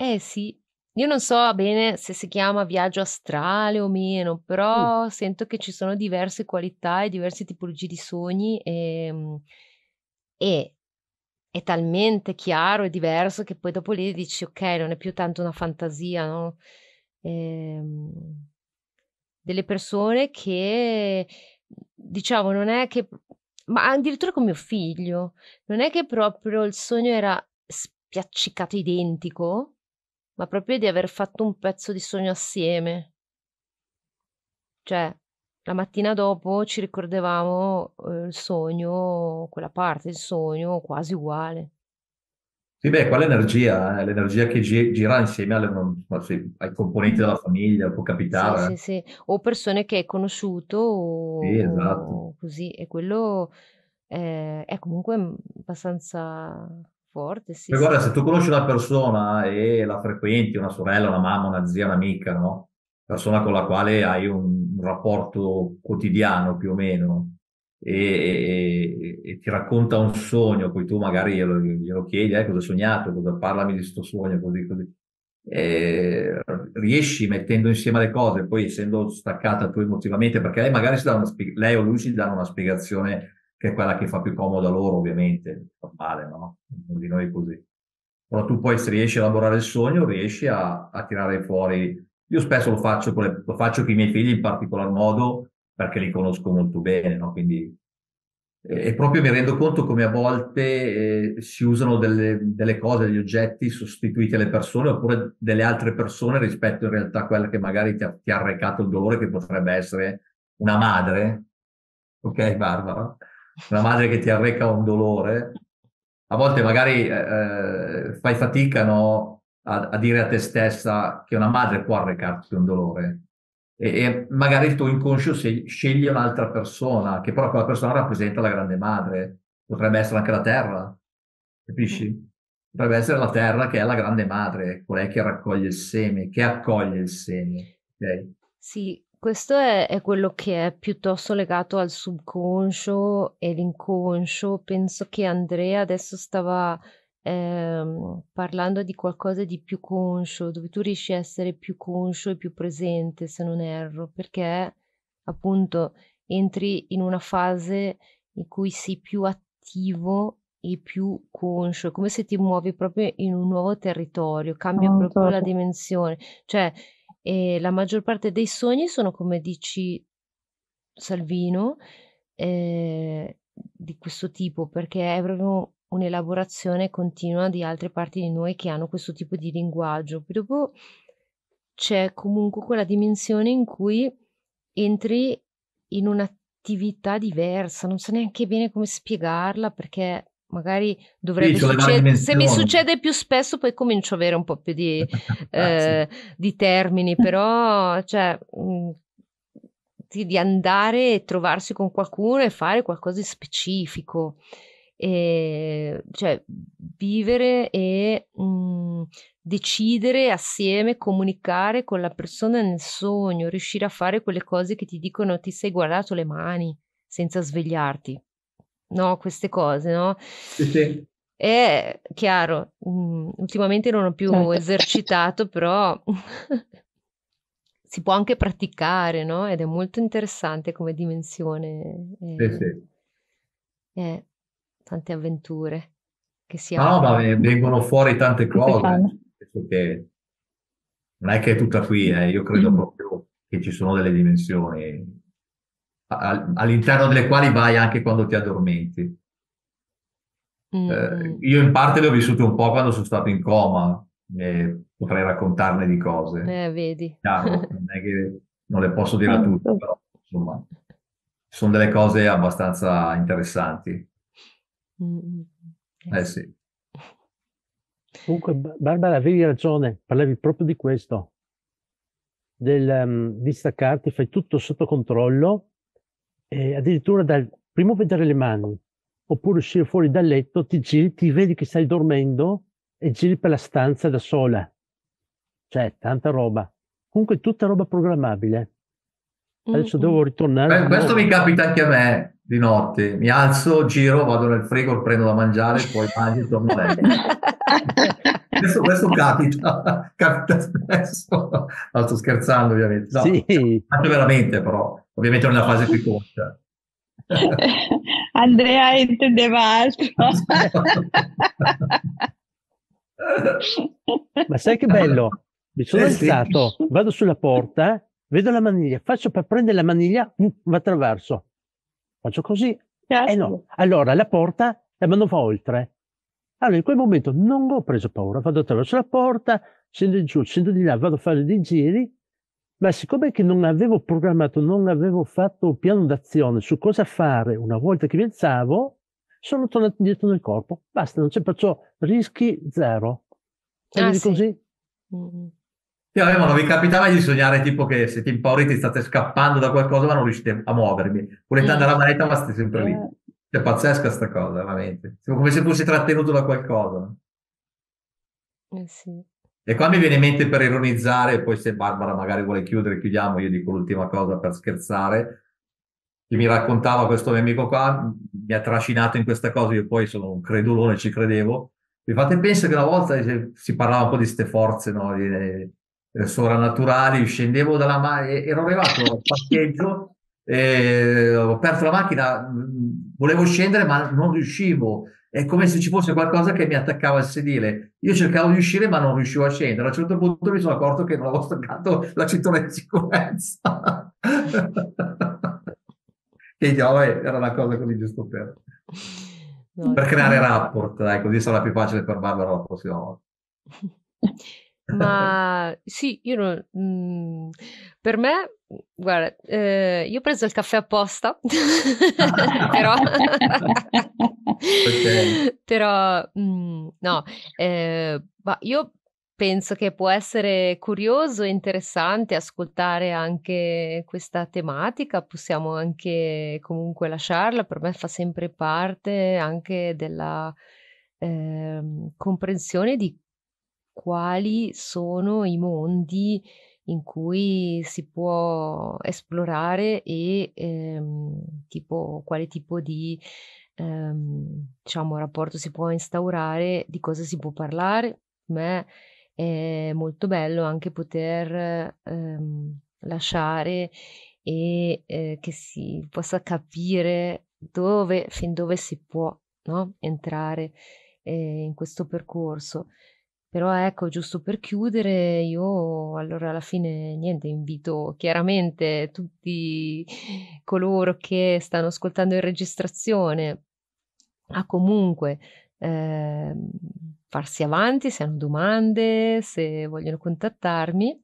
Eh sì, io non so bene se si chiama viaggio astrale o meno, però mm. sento che ci sono diverse qualità e diverse tipologie di sogni ehm, e, e è talmente chiaro e diverso che poi dopo lì dici ok, non è più tanto una fantasia, no? Ehm, delle persone che diciamo non è che ma addirittura con mio figlio non è che proprio il sogno era spiaccicato identico ma proprio di aver fatto un pezzo di sogno assieme cioè la mattina dopo ci ricordavamo eh, il sogno, quella parte, del sogno quasi uguale. Sì, beh, qua l'energia, eh, l'energia che gi- gira insieme alle, sì, ai componenti della famiglia, può capitare. Sì, eh. sì, sì. O persone che hai conosciuto, o, sì, esatto. o così. E quello eh, è comunque mm, abbastanza forte, sì. Perché guarda, se tu conosci una persona e la frequenti, una sorella, una mamma, una zia, un'amica, no? persona con la quale hai un, rapporto quotidiano più o meno e, e, e, ti racconta un sogno, poi tu magari glielo, glielo chiedi, eh, cosa hai sognato, cosa parlami di questo sogno, così così. E riesci mettendo insieme le cose, poi essendo staccata tu emotivamente, perché lei magari si dà una, lei o lui ci danno una spiegazione che è quella che fa più comodo a loro, ovviamente, normale, no? Di noi è così. Però tu poi se riesci a elaborare il sogno, riesci a, a tirare fuori io spesso lo faccio, con, le, lo faccio con i miei figli in particolar modo perché li conosco molto bene, no? Quindi, e proprio mi rendo conto come a volte eh, si usano delle, delle, cose, degli oggetti sostituiti alle persone oppure delle altre persone rispetto in realtà a quella che magari ti ha, ti ha recato il dolore, che potrebbe essere una madre, ok Barbara? Una madre che ti arreca un dolore. A volte magari eh, eh fai fatica, no? a, a, dire a te stessa che una madre può arrecarti un dolore e, e magari il tuo inconscio se, sceglie un'altra persona, che però quella persona rappresenta la grande madre, potrebbe essere anche la terra, capisci? Potrebbe essere la terra che è la grande madre, colei che raccoglie il seme, che accoglie il seme. Okay? Sì, questo è, è, quello che è piuttosto legato al subconscio e l'inconscio. Penso che Andrea adesso stava ehm, parlando di qualcosa di più conscio, dove tu riesci a essere più conscio e più presente, se non erro, perché appunto entri in una fase in cui sei più attivo e più conscio, come se ti muovi proprio in un nuovo territorio, cambia oh, proprio la dimensione. Cioè, eh, la maggior parte dei sogni sono come dici Salvino, eh, di questo tipo, perché è proprio un'elaborazione continua di altre parti di noi che hanno questo tipo di linguaggio. Poi dopo c'è comunque quella dimensione in cui entri in un'attività diversa, non so neanche bene come spiegarla perché magari dovrebbe succedere, se mi succede più spesso poi comincio ad avere un po' più di, ah, eh, di termini, però cioè, mh, mm, di, di andare e trovarsi con qualcuno e fare qualcosa di specifico e, cioè vivere e mh, mhmm, decidere assieme, comunicare con la persona nel sogno, riuscire a fare quelle cose che ti dicono ti sei guardato le mani senza svegliarti. No, queste cose, no? Sì, sì. È eh, chiaro, mh, mhmm, ultimamente non ho più certo. esercitato, però si può anche praticare, no? Ed è molto interessante come dimensione. Sì, eh, sì. Eh tante avventure che si hanno. No, ma vengono fuori tante cose. Perché non è che è tutta qui, eh. io credo mm. proprio che ci sono delle dimensioni all'interno delle quali vai anche quando ti addormenti. Mm. Eh, io in parte le ho vissute un po' quando sono stato in coma, eh, potrei raccontarne di cose. Eh, vedi. Chiaro, non è che non le posso dire a ecco. tutti, però insomma, sono delle cose abbastanza interessanti. Mh-mh. Mm, mm. Eh Eh sì. sì. Comunque Barbara avevi ragione, parlavi proprio di questo. Del, mhmm, di staccarti, fai tutto sotto controllo e addirittura dal primo vedere le mani, oppure uscire fuori dal letto, ti giri, ti vedi che stai dormendo e giri per la stanza da sola. Cioè, tanta roba. Comunque tutta roba programmabile. Mm, Adesso Mh-mh. devo ritornare Beh, questo mi capita anche a me di notte, mi alzo, giro, vado nel frigo, prendo da mangiare, poi mangio e torno a letto. questo, questo, capita, capita spesso. No, sto scherzando ovviamente. No, sì. Cioè, faccio veramente però, ovviamente è una fase più corta. Andrea intendeva altro. Ma sai che bello? Mi sono eh, alzato, sì. vado sulla porta, vedo la maniglia, faccio per prendere la maniglia, uh, mm, va attraverso faccio così, certo. e eh no. Certo. Allora la porta, la mano fa oltre. Allora in quel momento non ho preso paura, vado attraverso la porta, scendo giù, scendo di là, vado a fare dei giri, ma siccome che non avevo programmato, non avevo fatto un piano d'azione su cosa fare una volta che mi alzavo, sono tornato indietro nel corpo. Basta, non c'è perciò rischi zero. Ah, sì. così? Mm-hmm. Io avevo, non mi capitava di sognare tipo che se ti impauri state scappando da qualcosa ma non riuscite a muovervi. Volete andare a manetta ma state sempre lì. Eh. È cioè, pazzesca sta cosa, veramente. Sembra come se fossi trattenuto da qualcosa. Eh sì. E qua mi viene in mente per ironizzare, poi se Barbara magari vuole chiudere, chiudiamo, io dico l'ultima cosa per scherzare, che mi raccontava questo mio amico qua, mi ha trascinato in questa cosa, io poi sono un credulone, ci credevo. Mi fate pensare che una volta si parlava un po' di queste forze, no? di, eh, eh, sovrannaturali, scendevo dalla macchina, ero arrivato al parcheggio, eh, ho perso la macchina, mm, volevo scendere ma non riuscivo, è come se ci fosse qualcosa che mi attaccava al sedile. Io cercavo di uscire ma non riuscivo a scendere, a un certo punto mi sono accorto che non avevo staccato la cintura di sicurezza. Oh, e eh, vabbè, era una cosa così giusto per... No, per creare no. rapport, dai, così sarà più facile per Barbara la prossima volta. Ma sì, io non... Mm, per me, guarda, eh, io ho preso il caffè apposta, però... okay. però mm, no, eh, ma io penso che può essere curioso e interessante ascoltare anche questa tematica, possiamo anche comunque lasciarla, per me fa sempre parte anche della eh, comprensione di quali sono i mondi in cui si può esplorare e ehm, tipo, quale tipo di ehm, diciamo, rapporto si può instaurare, di cosa si può parlare. Ma è molto bello anche poter ehm, lasciare e eh, che si possa capire dove, fin dove si può no? entrare eh, in questo percorso. Però ecco, giusto per chiudere, io allora alla fine niente, invito chiaramente tutti coloro che stanno ascoltando in registrazione a comunque eh, farsi avanti se hanno domande, se vogliono contattarmi.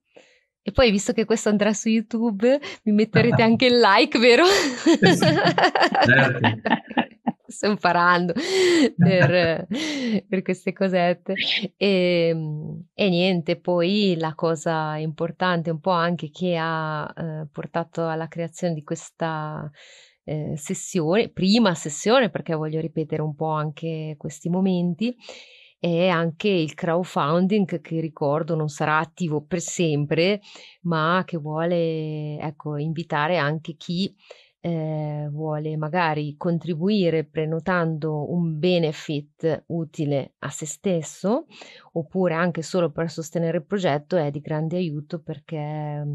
E poi, visto che questo andrà su YouTube, mi metterete anche il like, vero? Sì, certo. sto imparando per, per queste cosette. E, ehm, e, niente, poi la cosa importante un po' anche che ha eh, portato alla creazione di questa eh, sessione, prima sessione perché voglio ripetere un po' anche questi momenti, È anche il crowdfunding che ricordo non sarà attivo per sempre, ma che vuole ecco, invitare anche chi eh, vuole magari contribuire prenotando un benefit utile a se stesso oppure anche solo per sostenere il progetto è di grande aiuto perché mm,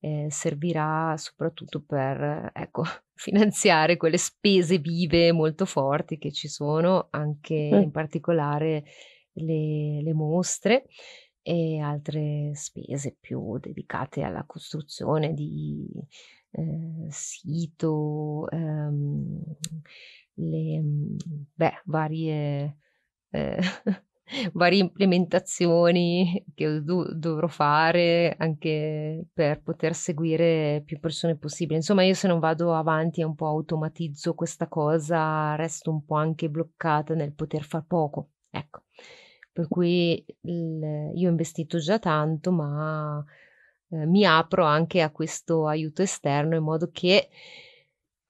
eh, servirà soprattutto per ecco, finanziare quelle spese vive molto forti che ci sono anche mm. in particolare le, le mostre e altre spese più dedicate alla costruzione di eh, sito, ehm, le mm, beh, varie, eh, varie implementazioni che do- dovrò fare anche per poter seguire più persone possibile. Insomma, io se non vado avanti e un po' automatizzo questa cosa, resto un po' anche bloccata nel poter far poco. Ecco per cui il, io ho investito già tanto, ma eh, mi apro anche a questo aiuto esterno in modo che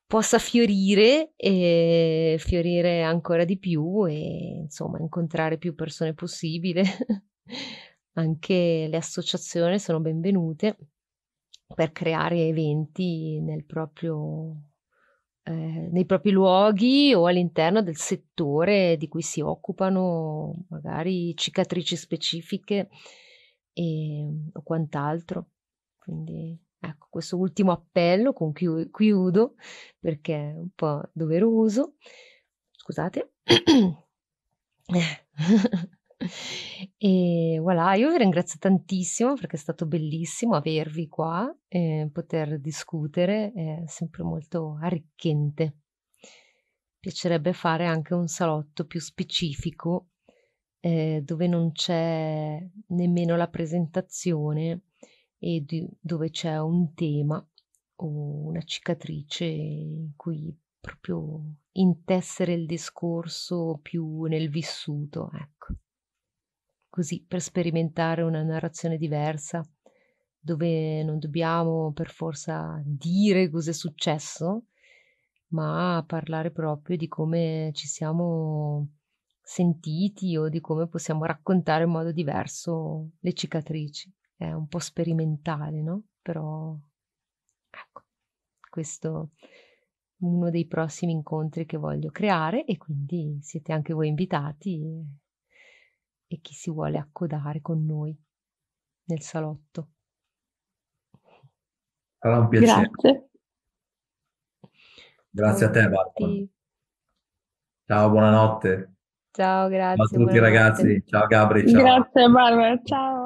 possa fiorire e fiorire ancora di più e insomma incontrare più persone possibile. anche le associazioni sono benvenute per creare eventi nel proprio, eh, nei propri luoghi o all'interno del settore di cui si occupano, magari cicatrici specifiche e, ehm, o quant'altro. Quindi ecco questo ultimo appello con cui chiudo perché è un po' doveroso. Scusate. e voilà, io vi ringrazio tantissimo perché è stato bellissimo avervi qua e ehm, poter discutere, è sempre molto arricchente. Piacerebbe fare anche un salotto più specifico eh, dove non c'è nemmeno la presentazione e di, dove c'è un tema o una cicatrice in cui proprio intessere il discorso più nel vissuto, ecco. Così per sperimentare una narrazione diversa dove non dobbiamo per forza dire cos'è successo, ma parlare proprio di come ci siamo sentiti o di come possiamo raccontare in modo diverso le cicatrici. È un po' sperimentale, no? Però ecco, questo è uno dei prossimi incontri che voglio creare e quindi siete anche voi invitati e, chi si vuole accodare con noi nel salotto. Sarà un piacere. Grazie. Grazie a te, Barbara. Ciao, buonanotte. Ciao, grazie. Ciao a tutti buonanotte. ragazzi, ciao Gabri, ciao. Grazie Barbara, ciao.